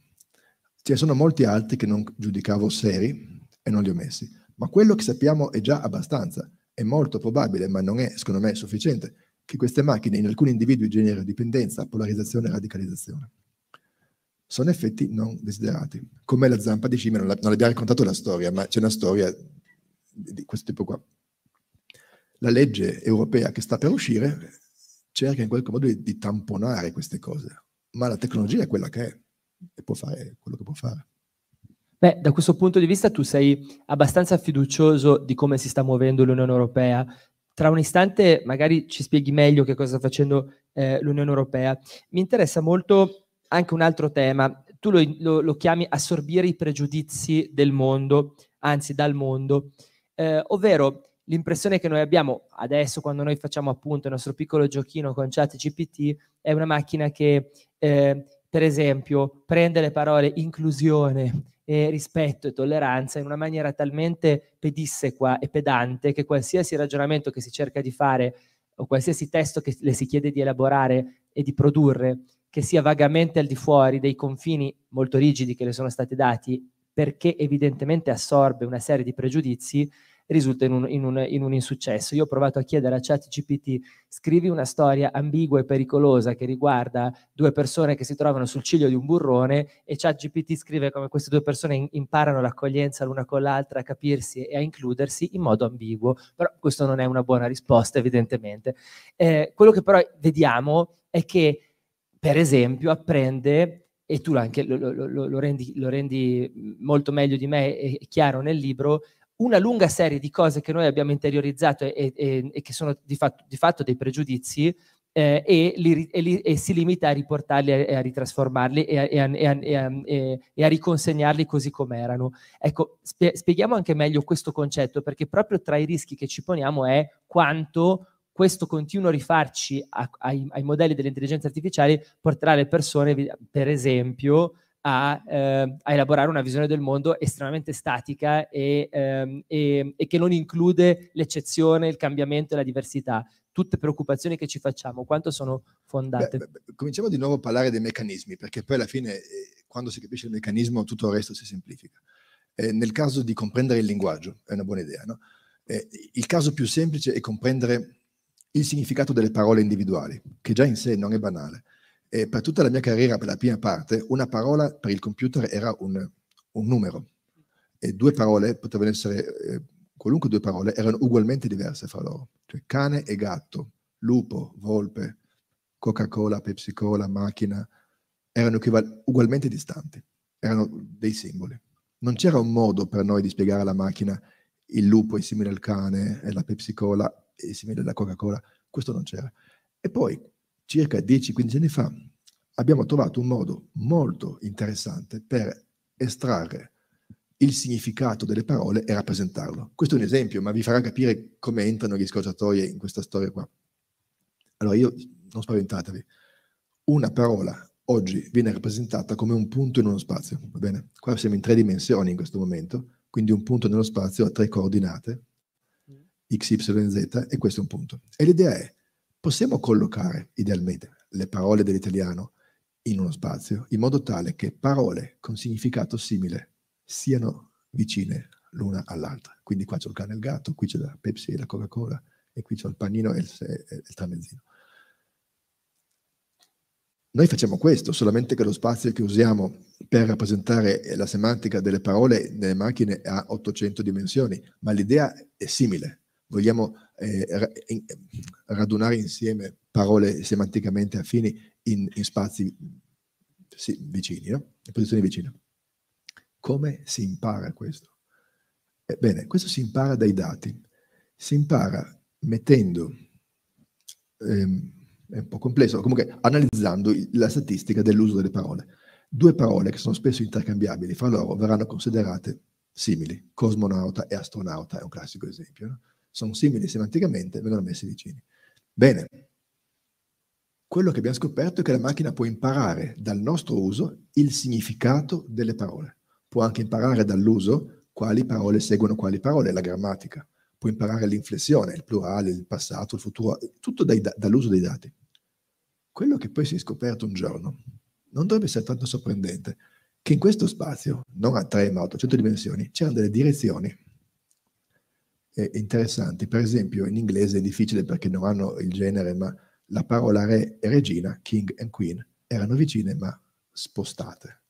Ce ne sono molti altri che non giudicavo seri e non li ho messi, ma quello che sappiamo è già abbastanza. È molto probabile, ma non è, secondo me, sufficiente, che queste macchine in alcuni individui generino dipendenza, polarizzazione e radicalizzazione. Sono effetti non desiderati. Come la zampa di scimmia, non, abbiamo raccontato la storia, ma c'è una storia di questo tipo qua la legge europea che sta per uscire cerca in qualche modo di, di tamponare queste cose, ma la tecnologia è quella che è e può fare quello che può fare. Beh, da questo punto di vista tu sei abbastanza fiducioso di come si sta muovendo l'Unione Europea. Tra un istante magari ci spieghi meglio che cosa sta facendo eh, l'Unione Europea. Mi interessa molto anche un altro tema. Tu lo, lo, lo chiami assorbire i pregiudizi del mondo, anzi dal mondo, eh, ovvero l'impressione che noi abbiamo adesso quando noi facciamo appunto il nostro piccolo giochino con chat GPT è una macchina che eh, per esempio prende le parole inclusione e rispetto e tolleranza in una maniera talmente pedissequa e pedante che qualsiasi ragionamento che si cerca di fare o qualsiasi testo che le si chiede di elaborare e di produrre che sia vagamente al di fuori dei confini molto rigidi che le sono stati dati perché evidentemente assorbe una serie di pregiudizi risulta in un, in, un, in un, insuccesso. Io ho provato a chiedere a ChatGPT, scrivi una storia ambigua e pericolosa che riguarda due persone che si trovano sul ciglio di un burrone e ChatGPT scrive come queste due persone imparano l'accoglienza l'una con l'altra, a capirsi e a includersi in modo ambiguo, però questo non è una buona risposta evidentemente. Eh, quello che però vediamo è che per esempio apprende e tu anche lo, lo, lo, rendi, lo, rendi, molto meglio di me e chiaro nel libro, una lunga serie di cose che noi abbiamo interiorizzato e, e, e che sono di fatto, di fatto dei pregiudizi eh, e, li, li, e, si limita a riportarli e a, a, ritrasformarli e a, a, a, riconsegnarli così come erano. Ecco, spie, spieghiamo anche meglio questo concetto perché proprio tra i rischi che ci poniamo è quanto questo continuo rifarci ai, ai modelli dell'intelligenza artificiale porterà le persone, per esempio, a, eh, a, elaborare una visione del mondo estremamente statica e, ehm, e, e che non include l'eccezione, il cambiamento e la diversità. Tutte preoccupazioni che ci facciamo, quanto sono fondate? Beh, beh, cominciamo di nuovo a parlare dei meccanismi, perché poi alla fine, eh, quando si capisce il meccanismo, tutto il resto si semplifica. Eh, nel caso di comprendere il linguaggio, è una buona idea, no? Eh, il caso più semplice è comprendere il significato delle parole individuali, che già in sé non è banale e per tutta la mia carriera, per la prima parte, una parola per il computer era un, un numero. E due parole potevano essere, eh, qualunque due parole, erano ugualmente diverse fra loro. Cioè cane e gatto, lupo, volpe, Coca-Cola, Pepsi-Cola, macchina, erano ugualmente distanti. Erano dei simboli. Non c'era un modo per noi di spiegare alla macchina il lupo è simile al cane, e la Pepsi-Cola è simile alla Coca-Cola. Questo non c'era. E poi circa 10-15 anni fa, abbiamo trovato un modo molto interessante per estrarre il significato delle parole e rappresentarlo. Questo è un esempio, ma vi farà capire come entrano gli scorciatoie in questa storia qua. Allora io, non spaventatevi, una parola oggi viene rappresentata come un punto in uno spazio, va bene? Qua siamo in tre dimensioni in questo momento, quindi un punto nello spazio ha tre coordinate, mm. x, y, z, e questo è un punto. E l'idea è, possiamo collocare idealmente le parole dell'italiano in uno spazio in modo tale che parole con significato simile siano vicine l'una all'altra. Quindi qua c'è il cane e il gatto, qui c'è la Pepsi e la Coca-Cola e qui c'è il panino e il, il tramezzino. Noi facciamo questo, solamente che lo spazio che usiamo per rappresentare la semantica delle parole nelle macchine ha 800 dimensioni, ma l'idea è simile vogliamo eh, radunare insieme parole semanticamente affini in, in spazi sì, vicini, no? in posizioni vicine. Come si impara questo? Ebbene, questo si impara dai dati. Si impara mettendo, ehm, è un po' complesso, comunque analizzando la statistica dell'uso delle parole. Due parole che sono spesso intercambiabili fra loro verranno considerate simili. Cosmonauta e astronauta è un classico esempio. No? sono simili semanticamente, vengono messi vicini. Bene, quello che abbiamo scoperto è che la macchina può imparare dal nostro uso il significato delle parole. Può anche imparare dall'uso quali parole seguono quali parole, la grammatica. Può imparare l'inflessione, il plurale, il passato, il futuro, tutto dai, dall'uso dei dati. Quello che poi si è scoperto un giorno non dovrebbe essere tanto sorprendente, che in questo spazio, non a 3 ma a 800 dimensioni, c'erano delle direzioni eh, interessanti. Per esempio, in inglese è difficile perché non hanno il genere, ma la parola re e regina, king and queen, erano vicine ma spostate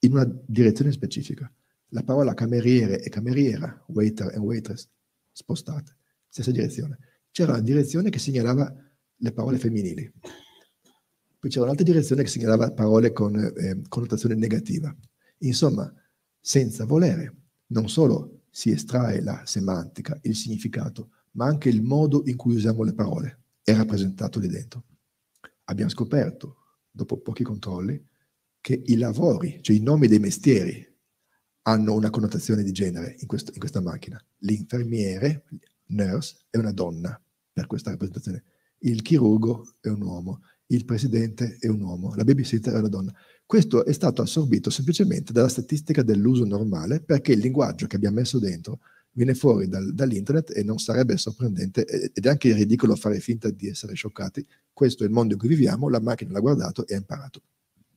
in una direzione specifica. La parola cameriere e cameriera, waiter and waitress, spostate, stessa direzione. C'era una direzione che segnalava le parole femminili. Poi c'era un'altra direzione che segnalava parole con eh, connotazione negativa. Insomma, senza volere, non solo si estrae la semantica, il significato, ma anche il modo in cui usiamo le parole è rappresentato lì dentro. Abbiamo scoperto, dopo pochi controlli, che i lavori, cioè i nomi dei mestieri, hanno una connotazione di genere in, questo, in questa macchina. L'infermiere, nurse, è una donna per questa rappresentazione. Il chirurgo è un uomo il presidente è un uomo, la babysitter è una donna. Questo è stato assorbito semplicemente dalla statistica dell'uso normale perché il linguaggio che abbiamo messo dentro viene fuori dal, dall'internet e non sarebbe sorprendente ed è anche ridicolo fare finta di essere scioccati. Questo è il mondo in cui viviamo, la macchina l'ha guardato e ha imparato.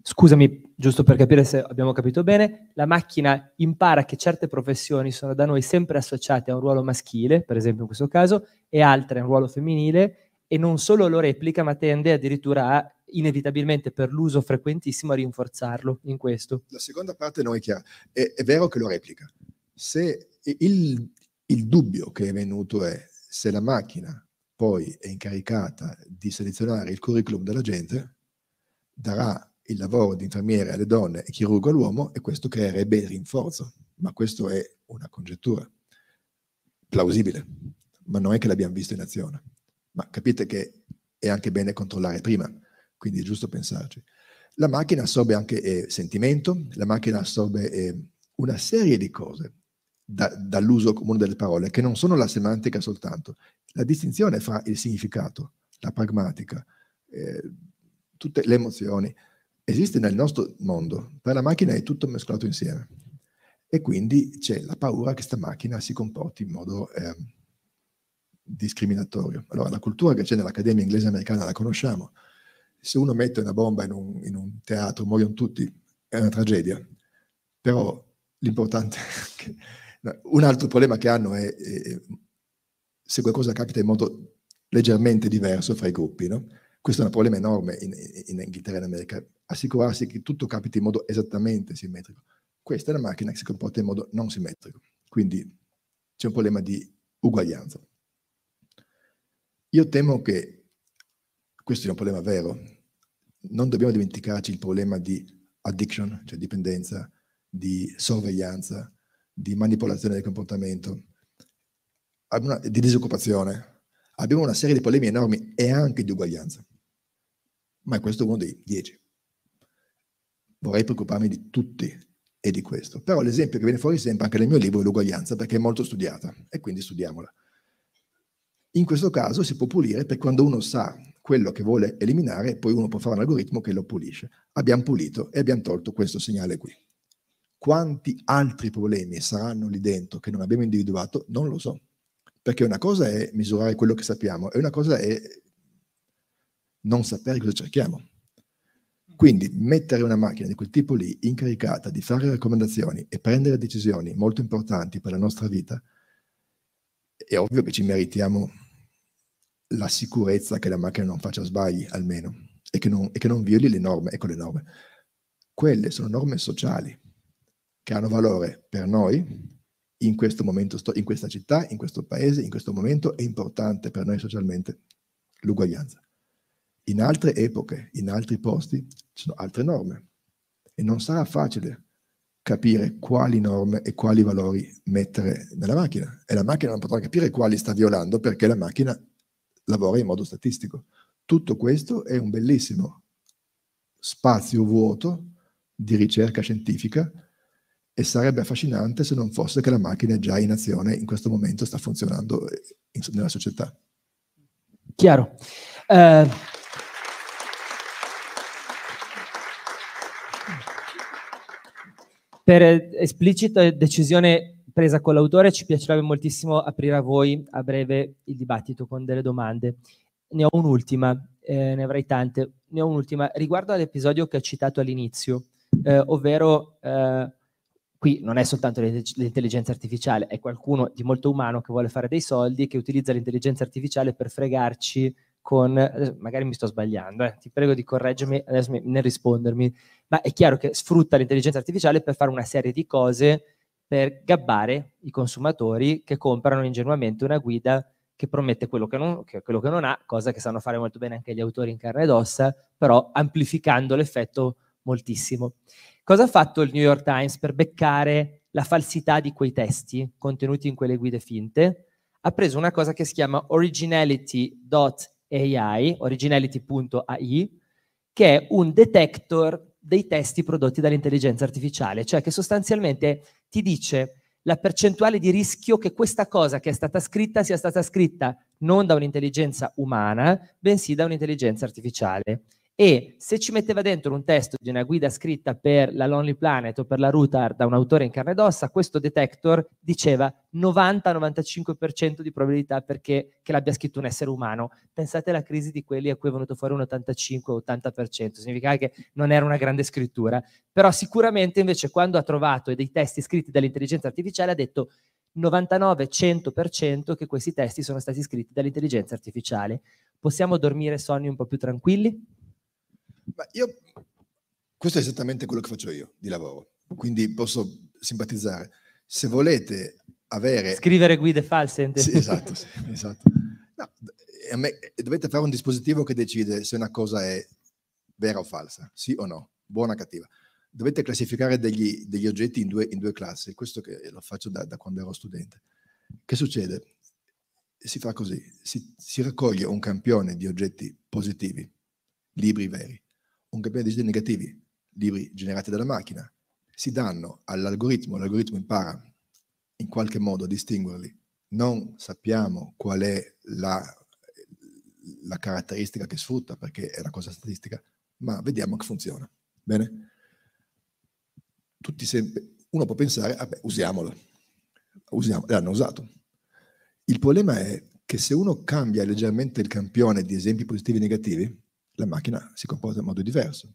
Scusami, giusto per capire se abbiamo capito bene, la macchina impara che certe professioni sono da noi sempre associate a un ruolo maschile, per esempio in questo caso, e altre a un ruolo femminile e non solo lo replica, ma tende addirittura a inevitabilmente per l'uso frequentissimo a rinforzarlo in questo. La seconda parte non è chiara. È, è vero che lo replica. Se il, il dubbio che è venuto è se la macchina poi è incaricata di selezionare il curriculum della gente, darà il lavoro di infermiere alle donne e chirurgo all'uomo e questo creerebbe il rinforzo. Ma questa è una congettura plausibile, ma non è che l'abbiamo visto in azione ma capite che è anche bene controllare prima, quindi è giusto pensarci. La macchina assorbe anche eh, sentimento, la macchina assorbe eh, una serie di cose da, dall'uso comune delle parole, che non sono la semantica soltanto, la distinzione fra il significato, la pragmatica, eh, tutte le emozioni, esiste nel nostro mondo, per la macchina è tutto mescolato insieme. E quindi c'è la paura che questa macchina si comporti in modo ehm, discriminatorio. Allora, la cultura che c'è nell'Accademia Inglese Americana la conosciamo. Se uno mette una bomba in un, in un teatro, muoiono tutti, è una tragedia. Però l'importante è che... un altro problema che hanno è, è se qualcosa capita in modo leggermente diverso fra i gruppi, no? Questo è un problema enorme in, in, Inghilterra e in America, assicurarsi che tutto capiti in modo esattamente simmetrico. Questa è una macchina che si comporta in modo non simmetrico, quindi c'è un problema di uguaglianza. Io temo che questo sia un problema vero. Non dobbiamo dimenticarci il problema di addiction, cioè dipendenza, di sorveglianza, di manipolazione del comportamento, di disoccupazione. Abbiamo una serie di problemi enormi e anche di uguaglianza. Ma questo è uno dei dieci. Vorrei preoccuparmi di tutti e di questo. Però l'esempio che viene fuori sempre anche nel mio libro è l'uguaglianza, perché è molto studiata e quindi studiamola. In questo caso si può pulire perché quando uno sa quello che vuole eliminare, poi uno può fare un algoritmo che lo pulisce. Abbiamo pulito e abbiamo tolto questo segnale qui. Quanti altri problemi saranno lì dentro che non abbiamo individuato, non lo so. Perché una cosa è misurare quello che sappiamo e una cosa è non sapere cosa cerchiamo. Quindi mettere una macchina di quel tipo lì incaricata di fare raccomandazioni e prendere decisioni molto importanti per la nostra vita, è ovvio che ci meritiamo la sicurezza che la macchina non faccia sbagli almeno e che non, e che non violi le norme, ecco le norme. Quelle sono norme sociali che hanno valore per noi in questo momento, in questa città, in questo paese, in questo momento, è importante per noi socialmente l'uguaglianza. In altre epoche, in altri posti, ci sono altre norme e non sarà facile capire quali norme e quali valori mettere nella macchina e la macchina non potrà capire quali sta violando perché la macchina lavora in modo statistico. Tutto questo è un bellissimo spazio vuoto di ricerca scientifica e sarebbe affascinante se non fosse che la macchina è già in azione, in questo momento sta funzionando eh, in, nella società. Chiaro. Eh, per esplicita decisione presa con l'autore, ci piacerebbe moltissimo aprire a voi a breve il dibattito con delle domande. Ne ho un'ultima, eh, ne avrei tante. Ne ho un'ultima riguardo all'episodio che ho citato all'inizio, eh, ovvero eh, qui non è soltanto l'intelligenza artificiale, è qualcuno di molto umano che vuole fare dei soldi, che utilizza l'intelligenza artificiale per fregarci con, eh, magari mi sto sbagliando, eh, ti prego di correggermi adesso nel rispondermi, ma è chiaro che sfrutta l'intelligenza artificiale per fare una serie di cose per gabbare i consumatori che comprano ingenuamente una guida che promette quello che, non, che, quello che non ha, cosa che sanno fare molto bene anche gli autori in carne ed ossa, però amplificando l'effetto moltissimo. Cosa ha fatto il New York Times per beccare la falsità di quei testi contenuti in quelle guide finte? Ha preso una cosa che si chiama originality.ai, originality.ai, che è un detector dei testi prodotti dall'intelligenza artificiale, cioè che sostanzialmente ti dice la percentuale di rischio che questa cosa che è stata scritta sia stata scritta non da un'intelligenza umana, bensì da un'intelligenza artificiale e se ci metteva dentro un testo di una guida scritta per la Lonely Planet o per la Rutar da un autore in carne ed ossa, questo detector diceva 90-95% di probabilità perché che l'abbia scritto un essere umano. Pensate alla crisi di quelli a cui è venuto fuori un 85-80%, significa che non era una grande scrittura, però sicuramente invece quando ha trovato dei testi scritti dall'intelligenza artificiale ha detto 99-100% che questi testi sono stati scritti dall'intelligenza artificiale. Possiamo dormire sonni un po' più tranquilli? Ma io, questo è esattamente quello che faccio io di lavoro, quindi posso simpatizzare. Se volete avere... Scrivere guide false. Sì, esatto, sì, esatto. No, me, dovete fare un dispositivo che decide se una cosa è vera o falsa, sì o no, buona o cattiva. Dovete classificare degli, degli oggetti in due, in due, classi, questo che lo faccio da, da quando ero studente. Che succede? Si fa così, si, si raccoglie un campione di oggetti positivi, libri veri, un campione di digiti negativi, libri generati dalla macchina, si danno all'algoritmo, l'algoritmo impara in qualche modo a distinguerli. Non sappiamo qual è la, la caratteristica che sfrutta, perché è una cosa statistica, ma vediamo che funziona. Bene? Tutti sempre, uno può pensare, vabbè, ah usiamolo. Usiamo, l'hanno usato. Il problema è che se uno cambia leggermente il campione di esempi positivi e negativi, la macchina si comporta in modo diverso.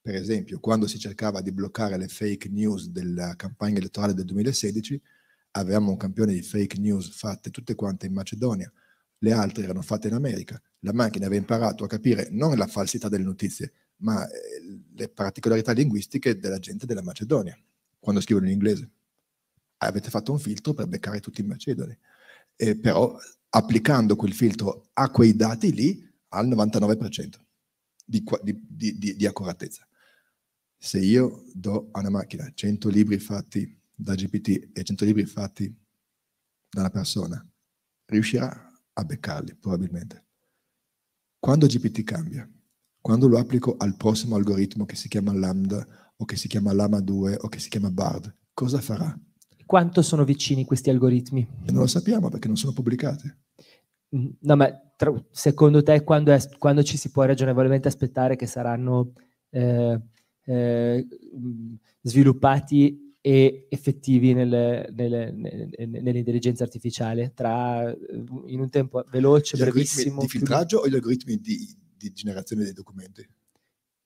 Per esempio, quando si cercava di bloccare le fake news della campagna elettorale del 2016, avevamo un campione di fake news fatte tutte quante in Macedonia, le altre erano fatte in America. La macchina aveva imparato a capire non la falsità delle notizie, ma eh, le particolarità linguistiche della gente della Macedonia, quando scrivono in inglese. Avete fatto un filtro per beccare tutti i macedoni, e però applicando quel filtro a quei dati lì al 99% di, di, di, di accuratezza. Se io do a una macchina 100 libri fatti da GPT e 100 libri fatti da una persona, riuscirà a beccarli probabilmente. Quando GPT cambia, quando lo applico al prossimo algoritmo che si chiama Lambda o che si chiama Lama 2 o che si chiama Bard, cosa farà? Quanto sono vicini questi algoritmi? E non lo sappiamo perché non sono pubblicati. Mm, no, ma tra, secondo te quando, è, quando, ci si può ragionevolmente aspettare che saranno eh, eh, sviluppati e effettivi nel, nel, nel, nell'intelligenza artificiale tra, eh, in un tempo veloce, gli brevissimo. Di filtraggio più... o gli algoritmi di, di generazione dei documenti?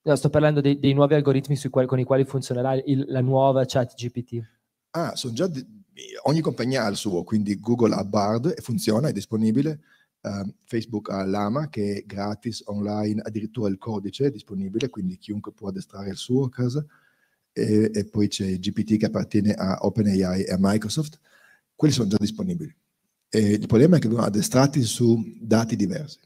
No, sto parlando dei, dei nuovi algoritmi quali, con i quali funzionerà il, la nuova chat GPT. Ah, sono già di, ogni compagnia ha il suo, quindi Google ha Bard e funziona, è disponibile eh, Facebook ha Lama che è gratis online, addirittura il codice è disponibile, quindi chiunque può addestrare il suo a casa. E, e poi c'è GPT che appartiene a OpenAI e a Microsoft. Quelli sono già disponibili. E il problema è che vengono addestrati su dati diversi,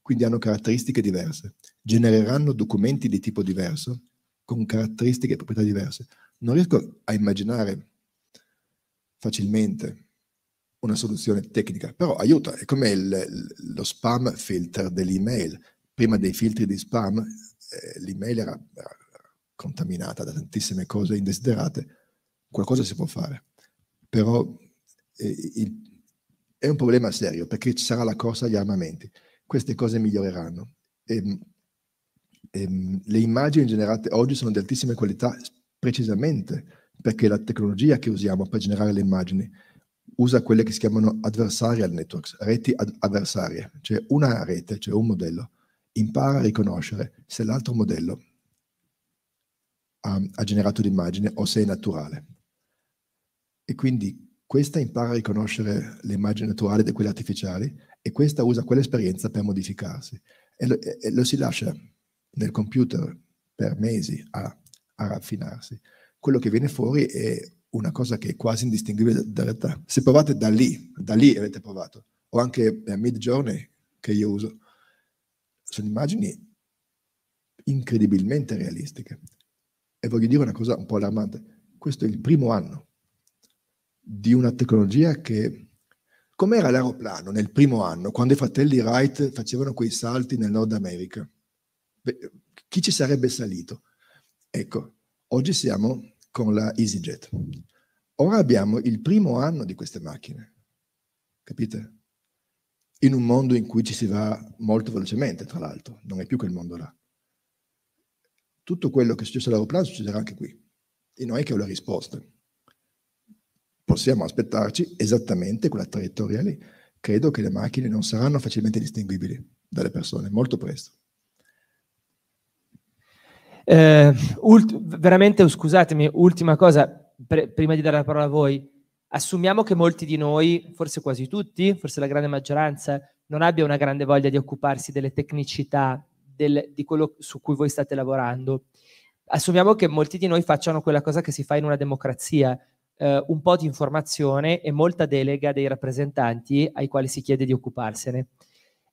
quindi hanno caratteristiche diverse. Genereranno documenti di tipo diverso, con caratteristiche e proprietà diverse. Non riesco a immaginare facilmente una soluzione tecnica, però aiuta, è come il, lo spam filter dell'email. Prima dei filtri di spam eh, l'email era, era contaminata da tantissime cose indesiderate, qualcosa si può fare. Però eh, il, è un problema serio perché ci sarà la corsa agli armamenti. Queste cose miglioreranno. E, ehm, e, ehm, le immagini generate oggi sono di altissima qualità precisamente perché la tecnologia che usiamo per generare le immagini usa quelle che si chiamano adversarial networks, reti ad- avversarie, cioè una rete, cioè un modello, impara a riconoscere se l'altro modello ha, um, ha generato l'immagine o se è naturale. E quindi questa impara a riconoscere le immagini naturali da quelle artificiali e questa usa quell'esperienza per modificarsi. E lo, e lo si lascia nel computer per mesi a, a raffinarsi. Quello che viene fuori è una cosa che è quasi indistinguibile dalla realtà. Se provate da lì, da lì avete provato, o anche a mid journey che io uso, sono immagini incredibilmente realistiche. E voglio dire una cosa un po' allarmante, questo è il primo anno di una tecnologia che, Com'era l'aeroplano nel primo anno, quando i fratelli Wright facevano quei salti nel Nord America, Beh, chi ci sarebbe salito? Ecco, oggi siamo con la EasyJet. Ora abbiamo il primo anno di queste macchine, capite? In un mondo in cui ci si va molto velocemente, tra l'altro, non è più quel mondo là. Tutto quello che è successo all'aeroplano succederà anche qui. E non è che ho la risposta. Possiamo aspettarci esattamente quella traiettoria lì. Credo che le macchine non saranno facilmente distinguibili dalle persone, molto presto. Eh, veramente, scusatemi, ultima cosa, prima di dare la parola a voi. Assumiamo che molti di noi, forse quasi tutti, forse la grande maggioranza, non abbia una grande voglia di occuparsi delle tecnicità del, di quello su cui voi state lavorando. Assumiamo che molti di noi facciano quella cosa che si fa in una democrazia, eh, un po' di informazione e molta delega dei rappresentanti ai quali si chiede di occuparsene.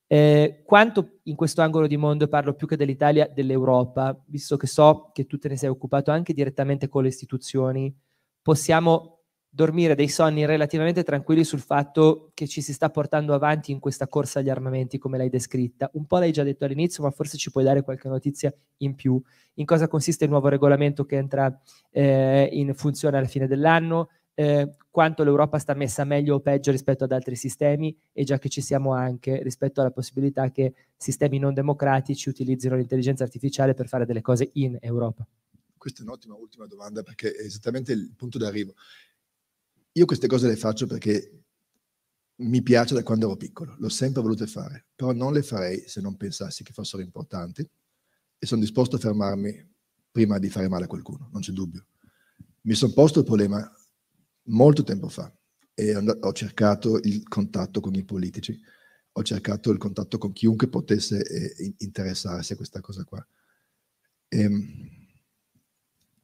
Eh, quanto in questo angolo di mondo parlo più che dell'Italia, dell'Europa, visto che so che tu te ne sei occupato anche direttamente con le istituzioni, possiamo dormire dei sonni relativamente tranquilli sul fatto che ci si sta portando avanti in questa corsa agli armamenti come l'hai descritta. Un po' l'hai già detto all'inizio, ma forse ci puoi dare qualche notizia in più. In cosa consiste il nuovo regolamento che entra eh, in funzione alla fine dell'anno? eh, quanto l'Europa sta messa meglio o peggio rispetto ad altri sistemi e già che ci siamo anche rispetto alla possibilità che sistemi non democratici utilizzino l'intelligenza artificiale per fare delle cose in Europa. Questa è un'ottima ultima domanda perché è esattamente il punto d'arrivo. Io queste cose le faccio perché mi piace da quando ero piccolo, l'ho sempre voluto fare, però non le farei se non pensassi che fossero importanti e sono disposto a fermarmi prima di fare male a qualcuno, non c'è dubbio. Mi sono posto il problema molto tempo fa e ho cercato il contatto con i politici, ho cercato il contatto con chiunque potesse eh, interessarsi a questa cosa qua. E, ehm,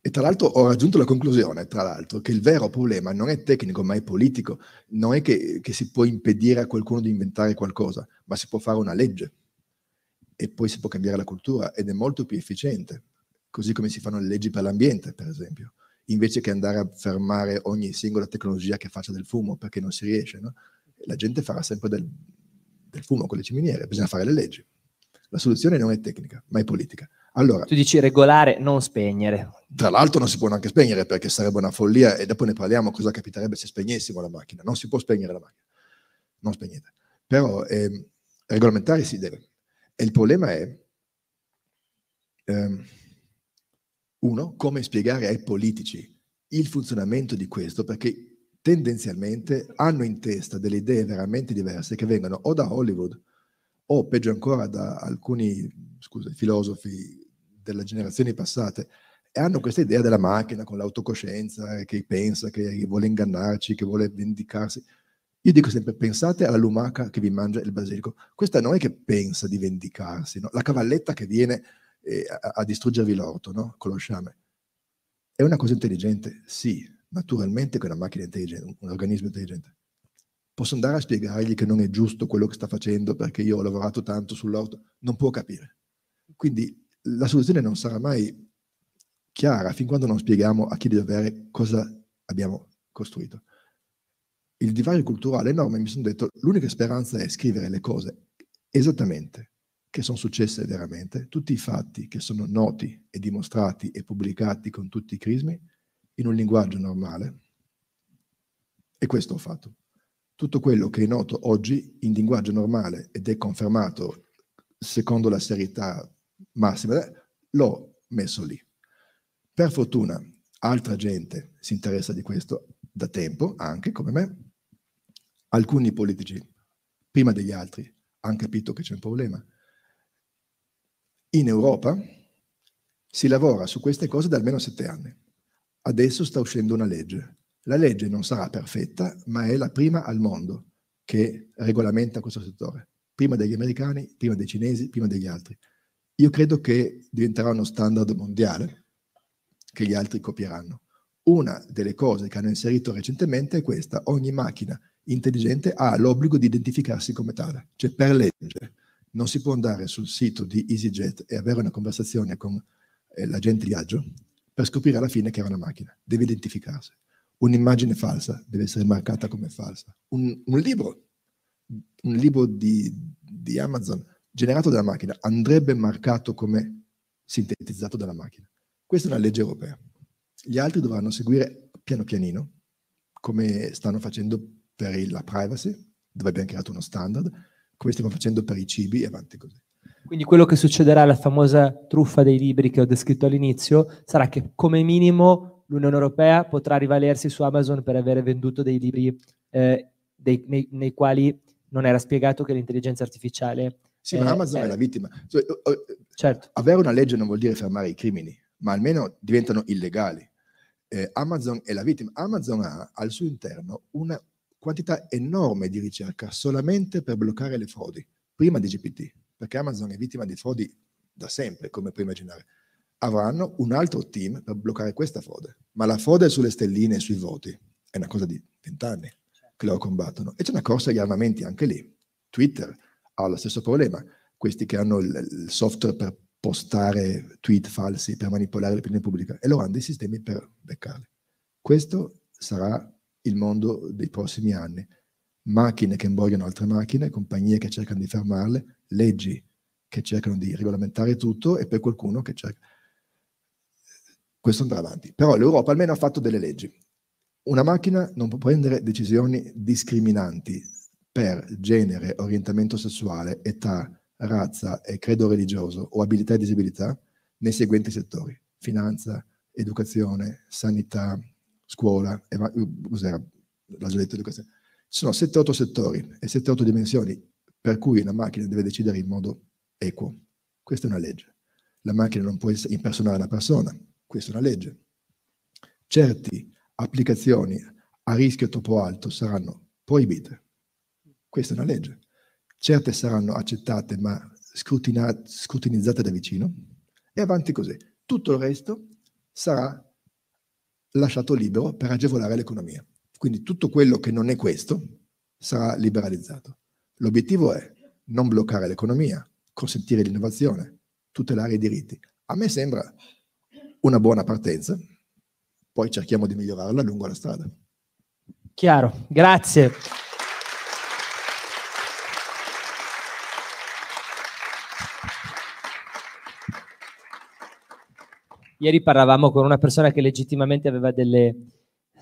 e tra l'altro ho raggiunto la conclusione, tra l'altro, che il vero problema non è tecnico, ma è politico. Non è che, che, si può impedire a qualcuno di inventare qualcosa, ma si può fare una legge e poi si può cambiare la cultura ed è molto più efficiente, così come si fanno le leggi per l'ambiente, per esempio invece che andare a fermare ogni singola tecnologia che faccia del fumo, perché non si riesce. No? La gente farà sempre del, del fumo con le ciminiere, bisogna fare le leggi. La soluzione non è tecnica, ma è politica. Allora, tu dici regolare, non spegnere. Tra l'altro non si può neanche spegnere perché sarebbe una follia e dopo ne parliamo cosa capiterebbe se spegnessimo la macchina. Non si può spegnere la macchina, non spegnete. Però eh, regolamentare si deve. E il problema è... Ehm, uno, come spiegare ai politici il funzionamento di questo, perché tendenzialmente hanno in testa delle idee veramente diverse che vengono o da Hollywood o peggio ancora da alcuni scusa, filosofi delle generazioni passate e hanno questa idea della macchina con l'autocoscienza eh, che pensa, che vuole ingannarci, che vuole vendicarsi. Io dico sempre, pensate alla lumaca che vi mangia il basilico. Questa non è che pensa di vendicarsi, no? la cavalletta che viene eh, a, a, distruggervi l'orto no? con lo sciame. È una cosa intelligente? Sì, naturalmente che è una macchina intelligente, un organismo intelligente. Posso andare a spiegargli che non è giusto quello che sta facendo perché io ho lavorato tanto sull'orto? Non può capire. Quindi la soluzione non sarà mai chiara fin quando non spieghiamo a chi di dovere cosa abbiamo costruito. Il divario culturale è enorme, mi sono detto, l'unica speranza è scrivere le cose esattamente che sono successe veramente, tutti i fatti che sono noti e dimostrati e pubblicati con tutti i crismi in un linguaggio normale. E questo ho fatto. Tutto quello che è noto oggi in linguaggio normale ed è confermato secondo la serietà massima, l'ho messo lì. Per fortuna, altra gente si interessa di questo da tempo, anche come me. Alcuni politici, prima degli altri, hanno capito che c'è un problema in Europa si lavora su queste cose da almeno sette anni. Adesso sta uscendo una legge. La legge non sarà perfetta, ma è la prima al mondo che regolamenta questo settore. Prima degli americani, prima dei cinesi, prima degli altri. Io credo che diventerà uno standard mondiale che gli altri copieranno. Una delle cose che hanno inserito recentemente è questa. Ogni macchina intelligente ha l'obbligo di identificarsi come tale, cioè per legge non si può andare sul sito di EasyJet e avere una conversazione con eh, l'agente viaggio per scoprire alla fine che era una macchina, deve identificarsi. Un'immagine falsa deve essere marcata come falsa. Un, un libro, un libro di, di Amazon generato dalla macchina andrebbe marcato come sintetizzato dalla macchina. Questa è una legge europea. Gli altri dovranno seguire piano pianino, come stanno facendo per la privacy, dove abbiamo creato uno standard, come stiamo facendo per i cibi e avanti così. Quindi quello che succederà alla famosa truffa dei libri che ho descritto all'inizio sarà che come minimo l'Unione Europea potrà rivalersi su Amazon per avere venduto dei libri eh, dei, nei, nei, quali non era spiegato che l'intelligenza artificiale... Sì, eh, ma Amazon eh, è la vittima. Cioè, certo. Avere una legge non vuol dire fermare i crimini, ma almeno diventano illegali. Eh, Amazon è la vittima. Amazon ha al suo interno una, quantità enorme di ricerca solamente per bloccare le frodi, prima di GPT, perché Amazon è vittima di frodi da sempre, come puoi immaginare. Avranno un altro team per bloccare questa frode, ma la frode sulle stelline e sui voti è una cosa di vent'anni che loro combattono. E c'è una corsa agli armamenti anche lì. Twitter ha lo stesso problema. Questi che hanno il, il software per postare tweet falsi, per manipolare l'opinione pubblica, e loro hanno dei sistemi per beccarli. Questo sarà il mondo dei prossimi anni. Macchine che imbogliano altre macchine, compagnie che cercano di fermarle, leggi che cercano di regolamentare tutto e poi qualcuno che cerca... Questo andrà avanti. Però l'Europa almeno ha fatto delle leggi. Una macchina non può prendere decisioni discriminanti per genere, orientamento sessuale, età, razza e credo religioso o abilità e disabilità nei seguenti settori. Finanza, educazione, sanità, scuola, eva, cos'era, l'ho di detto, ci sono 7-8 settori e 7-8 dimensioni per cui una macchina deve decidere in modo equo. Questa è una legge. La macchina non può impersonare una persona, questa è una legge. Certe applicazioni a rischio troppo alto saranno proibite, questa è una legge. Certe saranno accettate ma scrutinizzate da vicino e avanti così. Tutto il resto sarà lasciato libero per agevolare l'economia. Quindi tutto quello che non è questo sarà liberalizzato. L'obiettivo è non bloccare l'economia, consentire l'innovazione, tutelare i diritti. A me sembra una buona partenza, poi cerchiamo di migliorarla lungo la strada. Chiaro, grazie. Ieri parlavamo con una persona che legittimamente aveva delle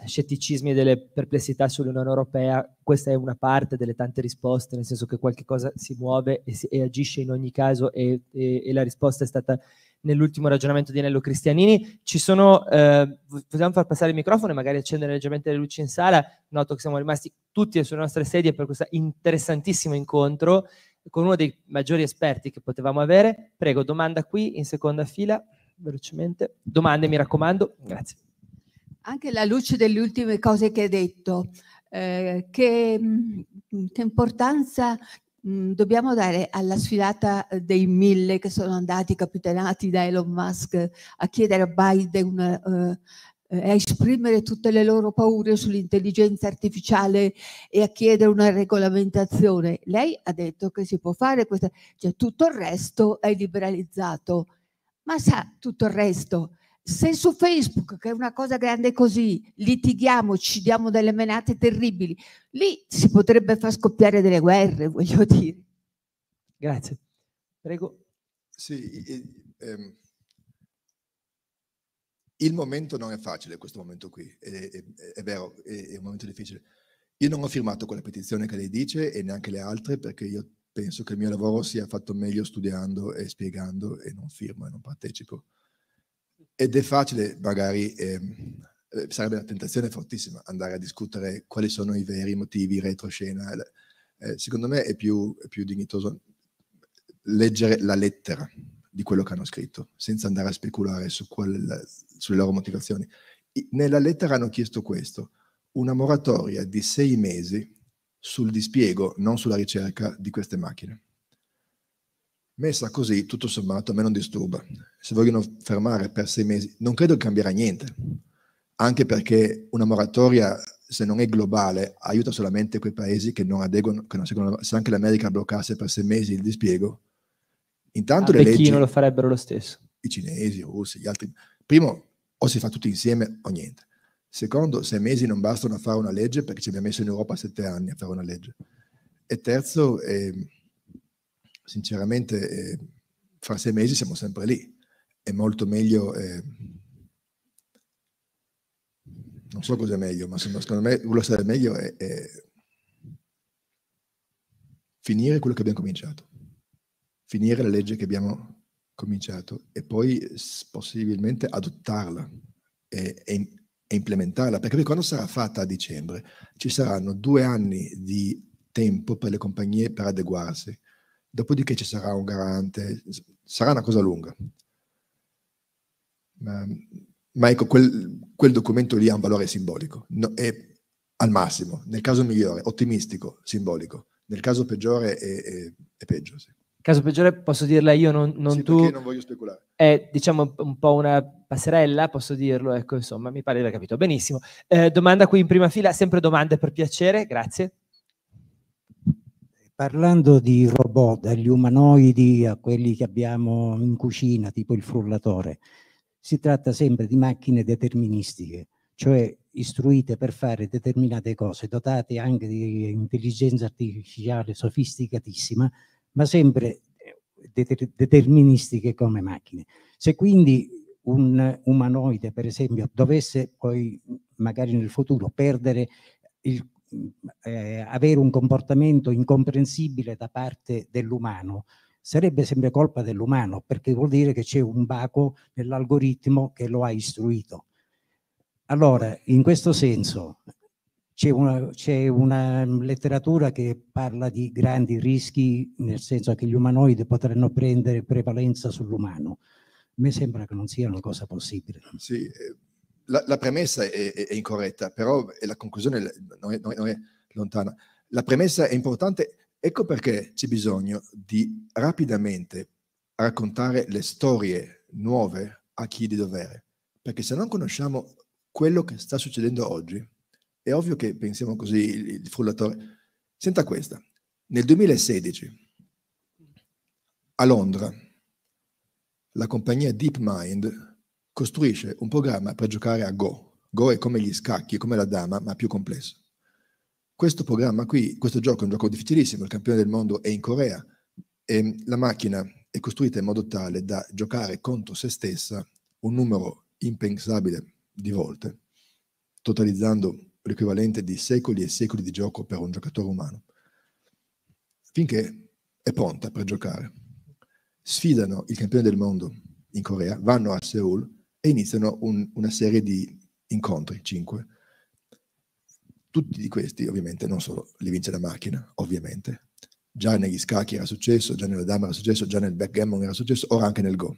scetticismi e delle perplessità sull'Unione Europea, questa è una parte delle tante risposte, nel senso che qualche cosa si muove e, si, e agisce in ogni caso e, e, e, la risposta è stata nell'ultimo ragionamento di Anello Cristianini. Ci sono, eh, possiamo far passare il microfono e magari accendere leggermente le luci in sala, noto che siamo rimasti tutti sulle nostre sedie per questo interessantissimo incontro con uno dei maggiori esperti che potevamo avere. Prego, domanda qui in seconda fila velocemente. Domande, mi raccomando. Grazie. Anche alla luce delle ultime cose che hai detto, eh, che, mm, che, importanza mh, mm, dobbiamo dare alla sfilata dei mille che sono andati capitanati da Elon Musk a chiedere a Biden una, uh, eh, eh, a esprimere tutte le loro paure sull'intelligenza artificiale e a chiedere una regolamentazione. Lei ha detto che si può fare questa, cioè tutto il resto è liberalizzato ma sa tutto il resto. Se su Facebook, che è una cosa grande così, litighiamo, ci diamo delle menate terribili, lì si potrebbe far scoppiare delle guerre, voglio dire. Grazie. Prego. Sì, ehm, il momento non è facile, questo momento qui, è, è, è vero, è, è un momento difficile. Io non ho firmato quella petizione che lei dice e neanche le altre perché io penso che il mio lavoro sia fatto meglio studiando e spiegando e non firmo e non partecipo. Ed è facile, magari ehm, eh, sarebbe una tentazione fortissima andare a discutere quali sono i veri motivi retroscena. Eh, secondo me è più, è più dignitoso leggere la lettera di quello che hanno scritto, senza andare a speculare su quella, sulle loro motivazioni. Nella lettera hanno chiesto questo, una moratoria di sei mesi sul dispiego, non sulla ricerca di queste macchine. Messa così, tutto sommato, a me non disturba. Se vogliono fermare per sei mesi, non credo che cambierà niente, anche perché una moratoria, se non è globale, aiuta solamente quei paesi che non adeguano, che non seguono, se anche l'America bloccasse per sei mesi il dispiego, intanto a le Pechino leggi... lo farebbero lo stesso. I cinesi, i russi, gli altri... Primo, o si fa tutti insieme o niente. Secondo, sei mesi non bastano a fare una legge perché ci abbiamo messo in Europa sette anni a fare una legge. E terzo, eh, sinceramente, eh, fra sei mesi siamo sempre lì. È molto meglio... Eh, non so cos'è meglio, ma secondo me quello che sarebbe meglio è, è finire quello che abbiamo cominciato, finire la legge che abbiamo cominciato e poi possibilmente adottarla e, e, e implementarla, perché quando sarà fatta a dicembre ci saranno due anni di tempo per le compagnie per adeguarsi, dopodiché ci sarà un garante, sarà una cosa lunga. Ma, ma ecco, quel, quel, documento lì ha un valore simbolico, no, è al massimo, nel caso migliore, ottimistico, simbolico, nel caso peggiore è, è, è peggio. Sì caso peggiore posso dirla io, non, non sì, tu. non voglio speculare. È diciamo un po' una passerella, posso dirlo, ecco insomma, mi pare di aver capito benissimo. Eh, domanda qui in prima fila, sempre domande per piacere, grazie. Parlando di robot, dagli umanoidi a quelli che abbiamo in cucina, tipo il frullatore, si tratta sempre di macchine deterministiche, cioè istruite per fare determinate cose, dotate anche di intelligenza artificiale sofisticatissima, ma sempre eh, deterministiche come macchine. Se quindi un umanoide, per esempio, dovesse poi magari nel futuro perdere il, eh, avere un comportamento incomprensibile da parte dell'umano, sarebbe sempre colpa dell'umano, perché vuol dire che c'è un baco nell'algoritmo che lo ha istruito. Allora, in questo senso, c'è una, una, letteratura che parla di grandi rischi, nel senso che gli umanoidi potranno prendere prevalenza sull'umano. A me sembra che non sia una cosa possibile. Sì, eh, la, la premessa è, è, incorretta, però la conclusione non è, non, è, non è lontana. La premessa è importante, ecco perché c'è bisogno di rapidamente raccontare le storie nuove a chi di dovere, perché se non conosciamo quello che sta succedendo oggi, è ovvio che pensiamo così il frullatore. Senta questa. Nel 2016 a Londra la compagnia DeepMind costruisce un programma per giocare a Go. Go è come gli scacchi, come la dama, ma più complesso. Questo programma qui, questo gioco è un gioco difficilissimo, il campione del mondo è in Corea e la macchina è costruita in modo tale da giocare contro se stessa un numero impensabile di volte, totalizzando l'equivalente di secoli e secoli di gioco per un giocatore umano, finché è pronta per giocare. Sfidano il campione del mondo in Corea, vanno a Seoul e iniziano un, una serie di incontri, 5. Tutti di questi, ovviamente, non solo li vince la macchina, ovviamente. Già negli scacchi era successo, già nella dama era successo, già nel backgammon era successo, ora anche nel go.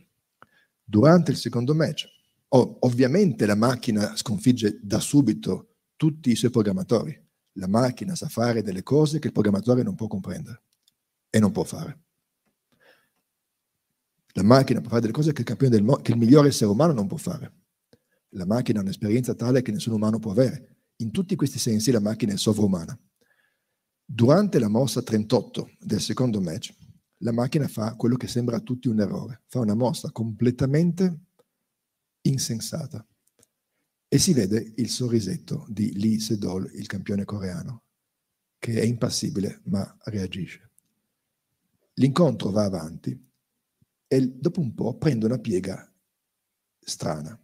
Durante il secondo match, ovviamente la macchina sconfigge da subito tutti i suoi programmatori. La macchina sa fare delle cose che il programmatore non può comprendere e non può fare. La macchina può fare delle cose che il, del che il migliore essere umano non può fare. La macchina ha un'esperienza tale che nessun umano può avere. In tutti questi sensi la macchina è sovrumana. Durante la mossa 38 del secondo match, la macchina fa quello che sembra a tutti un errore, fa una mossa completamente insensata e si vede il sorrisetto di Lee Sedol, il campione coreano, che è impassibile ma reagisce. L'incontro va avanti e dopo un po' prende una piega strana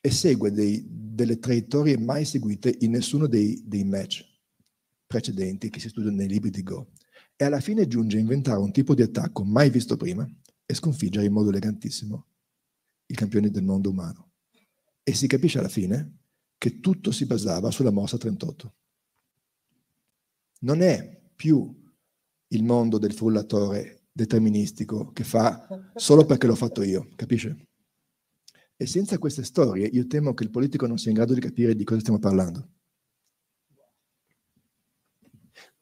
e segue dei, delle traiettorie mai seguite in nessuno dei, dei match precedenti che si studiano nei libri di Go e alla fine giunge a inventare un tipo di attacco mai visto prima e sconfiggere in modo elegantissimo il campione del mondo umano. E si capisce alla fine che tutto si basava sulla mossa 38. Non è più il mondo del frullatore deterministico che fa solo perché l'ho fatto io, capisce? E senza queste storie io temo che il politico non sia in grado di capire di cosa stiamo parlando.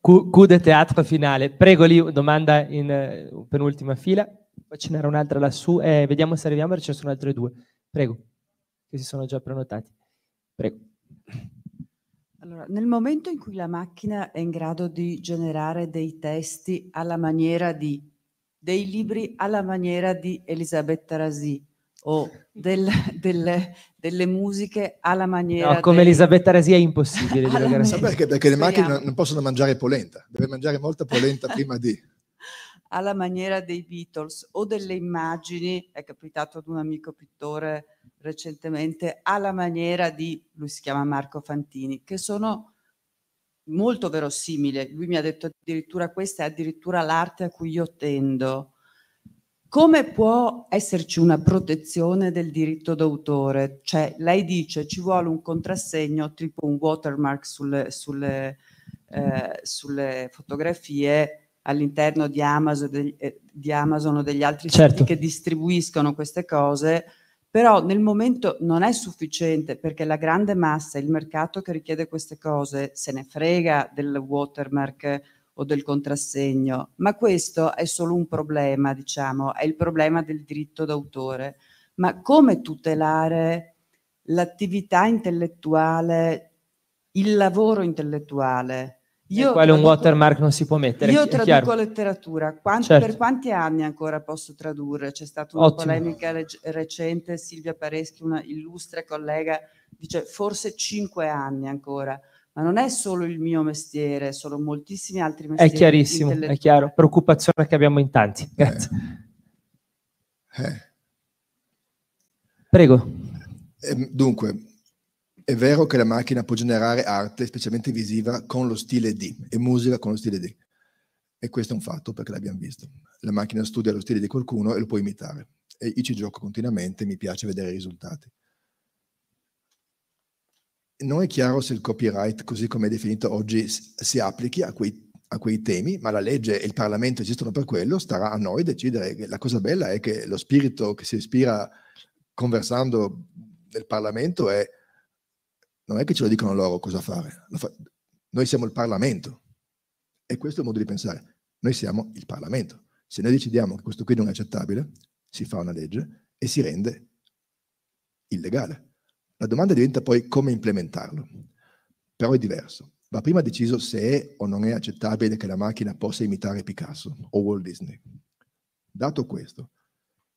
Coup de teatro finale. Prego lì, domanda in eh, penultima fila, poi ce n'era un'altra lassù, eh, vediamo se arriviamo, ce ne sono altre due. Prego che si sono già prenotati. Prego. Allora, nel momento in cui la macchina è in grado di generare dei testi alla maniera di dei libri alla maniera di Elisabetta Rasi o del, delle, delle, musiche alla maniera no, come dei... Elisabetta Rasi è impossibile dire perché, perché le macchine non, non possono mangiare polenta deve mangiare molta polenta prima di alla maniera dei Beatles o delle immagini, è capitato ad un amico pittore recentemente, alla maniera di, lui si chiama Marco Fantini, che sono molto verosimili. Lui mi ha detto addirittura questa è addirittura l'arte a cui io tendo. Come può esserci una protezione del diritto d'autore? Cioè, lei dice ci vuole un contrassegno, tipo un watermark sulle, sulle, eh, sulle fotografie all'interno di Amazon, eh, di Amazon, o degli altri certo. siti che distribuiscono queste cose, però nel momento non è sufficiente perché la grande massa, il mercato che richiede queste cose, se ne frega del watermark o del contrassegno, ma questo è solo un problema, diciamo, è il problema del diritto d'autore. Ma come tutelare l'attività intellettuale, il lavoro intellettuale? io, quale un watermark non si può mettere. Io traduco letteratura, Quanti, certo. per quanti anni ancora posso tradurre? C'è stata una Ottimo. polemica rec- recente, Silvia Pareschi, una illustre collega, dice forse cinque anni ancora ma non è solo il mio mestiere, sono moltissimi altri mestieri. È chiarissimo, è chiaro, preoccupazione che abbiamo in tanti. Grazie. Eh. Eh. Prego. Eh, dunque, è vero che la macchina può generare arte, specialmente visiva, con lo stile D e musica con lo stile D. E questo è un fatto perché l'abbiamo visto. La macchina studia lo stile di qualcuno e lo può imitare. E io ci gioco continuamente, mi piace vedere i risultati. Non è chiaro se il copyright, così come è definito oggi, si applichi a quei, a quei temi, ma la legge e il Parlamento esistono per quello, starà a noi decidere. La cosa bella è che lo spirito che si ispira conversando nel Parlamento è non è che ce lo dicono loro cosa fare. noi siamo il Parlamento. E questo è il modo di pensare. Noi siamo il Parlamento. Se noi decidiamo che questo qui non è accettabile, si fa una legge e si rende illegale. La domanda diventa poi come implementarlo. Però è diverso. Va prima deciso se è o non è accettabile che la macchina possa imitare Picasso o Walt Disney. Dato questo,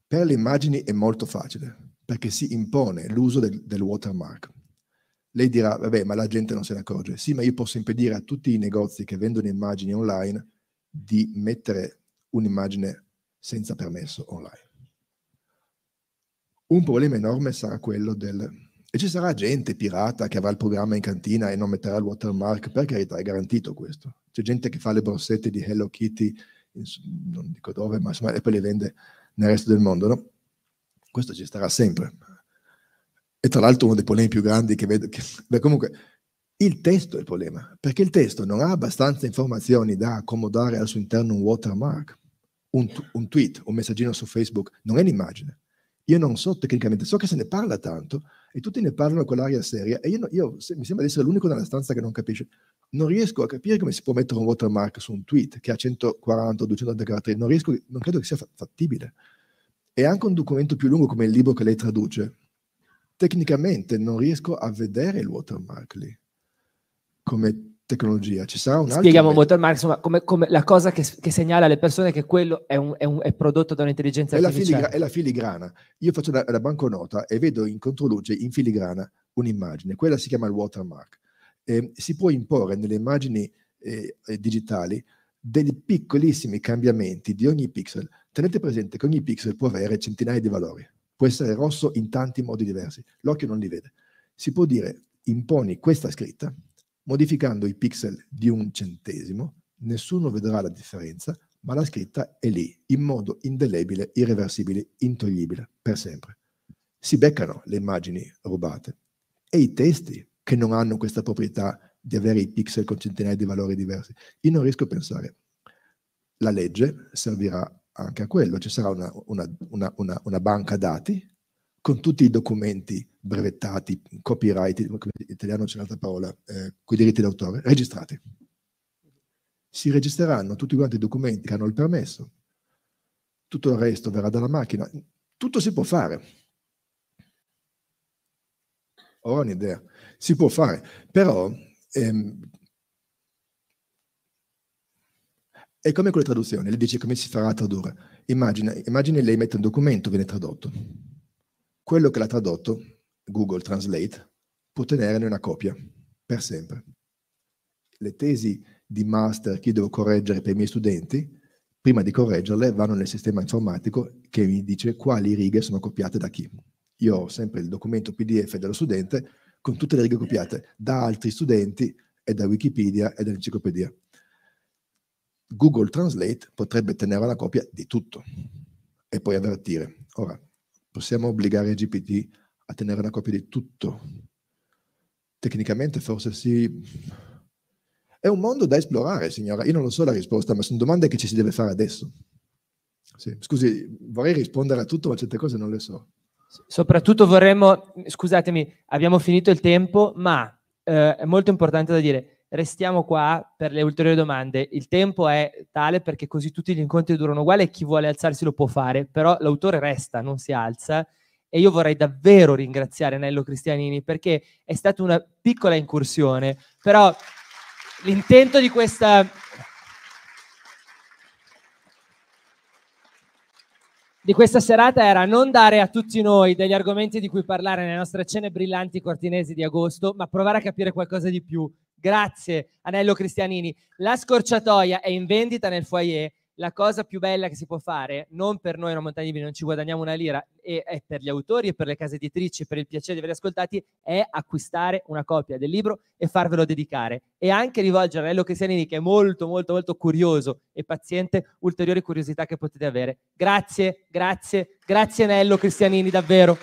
per le immagini è molto facile, perché si impone l'uso del, del watermark lei dirà, vabbè, ma la gente non se ne accorge. Sì, ma io posso impedire a tutti i negozi che vendono immagini online di mettere un'immagine senza permesso online. Un problema enorme sarà quello del... E ci sarà gente pirata che avrà il programma in cantina e non metterà il watermark, per carità, è garantito questo. C'è gente che fa le borsette di Hello Kitty, non dico dove, ma insomma, e poi le vende nel resto del mondo, no? Questo ci starà sempre e tra l'altro uno dei problemi più grandi che vedo, che, comunque il testo è il problema, perché il testo non ha abbastanza informazioni da accomodare al suo interno un watermark, un, un tweet, un messaggino su Facebook, non è l'immagine. Io non so tecnicamente, so che se ne parla tanto e tutti ne parlano con l'aria seria e io, io se, mi sembra di essere l'unico nella stanza che non capisce. Non riesco a capire come si può mettere un watermark su un tweet che ha 140 o 200 caratteri, non, riesco, non credo che sia fattibile. E anche un documento più lungo come il libro che lei traduce, tecnicamente non riesco a vedere il watermark lì come tecnologia. Ci sarà un Spieghiamo altro watermark, insomma, come, come la cosa che, che, segnala alle persone che quello è, un, è, un, è prodotto da un'intelligenza è artificiale. La filigra- è la filigrana. Io faccio la, la, banconota e vedo in controluce, in filigrana, un'immagine. Quella si chiama il watermark. Eh, si può imporre nelle immagini eh, eh, digitali dei piccolissimi cambiamenti di ogni pixel. Tenete presente che ogni pixel può avere centinaia di valori può essere rosso in tanti modi diversi, l'occhio non li vede. Si può dire imponi questa scritta modificando i pixel di un centesimo, nessuno vedrà la differenza, ma la scritta è lì, in modo indelebile, irreversibile, intoglibile, per sempre. Si beccano le immagini rubate e i testi che non hanno questa proprietà di avere i pixel con centinaia di valori diversi. Io non riesco a pensare. La legge servirà anche a quello, ci sarà una, una, una, una banca dati con tutti i documenti brevettati, copyright, in italiano c'è un'altra parola, eh, con i diritti d'autore, registrati. Si registreranno tutti quanti i documenti che hanno il permesso, tutto il resto verrà dalla macchina, tutto si può fare. Ho un'idea, si può fare, però ehm, È come con le traduzioni, le dice come si farà a tradurre. Immagina, immagini lei mette un documento, viene tradotto. Quello che l'ha tradotto, Google Translate, può tenerne una copia, per sempre. Le tesi di master che io devo correggere per i miei studenti, prima di correggerle vanno nel sistema informatico che mi dice quali righe sono copiate da chi. Io ho sempre il documento PDF dello studente con tutte le righe copiate da altri studenti e da Wikipedia e dall'enciclopedia. Google Translate potrebbe tenere la copia di tutto e poi avvertire. Ora, possiamo obbligare GPT a tenere una copia di tutto? Tecnicamente forse sì. È un mondo da esplorare, signora. Io non lo so la risposta, ma sono domande che ci si deve fare adesso. Sì. Scusi, vorrei rispondere a tutto, ma certe cose non le so. Soprattutto vorremmo, scusatemi, abbiamo finito il tempo, ma eh, è molto importante da dire, restiamo qua per le ulteriori domande. Il tempo è tale perché così tutti gli incontri durano uguali e chi vuole alzarsi lo può fare, però l'autore resta, non si alza. E io vorrei davvero ringraziare Nello Cristianini perché è stata una piccola incursione, però l'intento di questa... di questa serata era non dare a tutti noi degli argomenti di cui parlare nelle nostre cene brillanti cortinesi di agosto, ma provare a capire qualcosa di più Grazie, Anello Cristianini. La scorciatoia è in vendita nel foyer. La cosa più bella che si può fare, non per noi una montagna di vino, non ci guadagniamo una lira, e è per gli autori e per le case editrici, per il piacere di averli ascoltati, è acquistare una copia del libro e farvelo dedicare. E anche rivolgere a Anello Cristianini, che è molto, molto, molto curioso e paziente, ulteriori curiosità che potete avere. Grazie, grazie, grazie Anello Cristianini, davvero.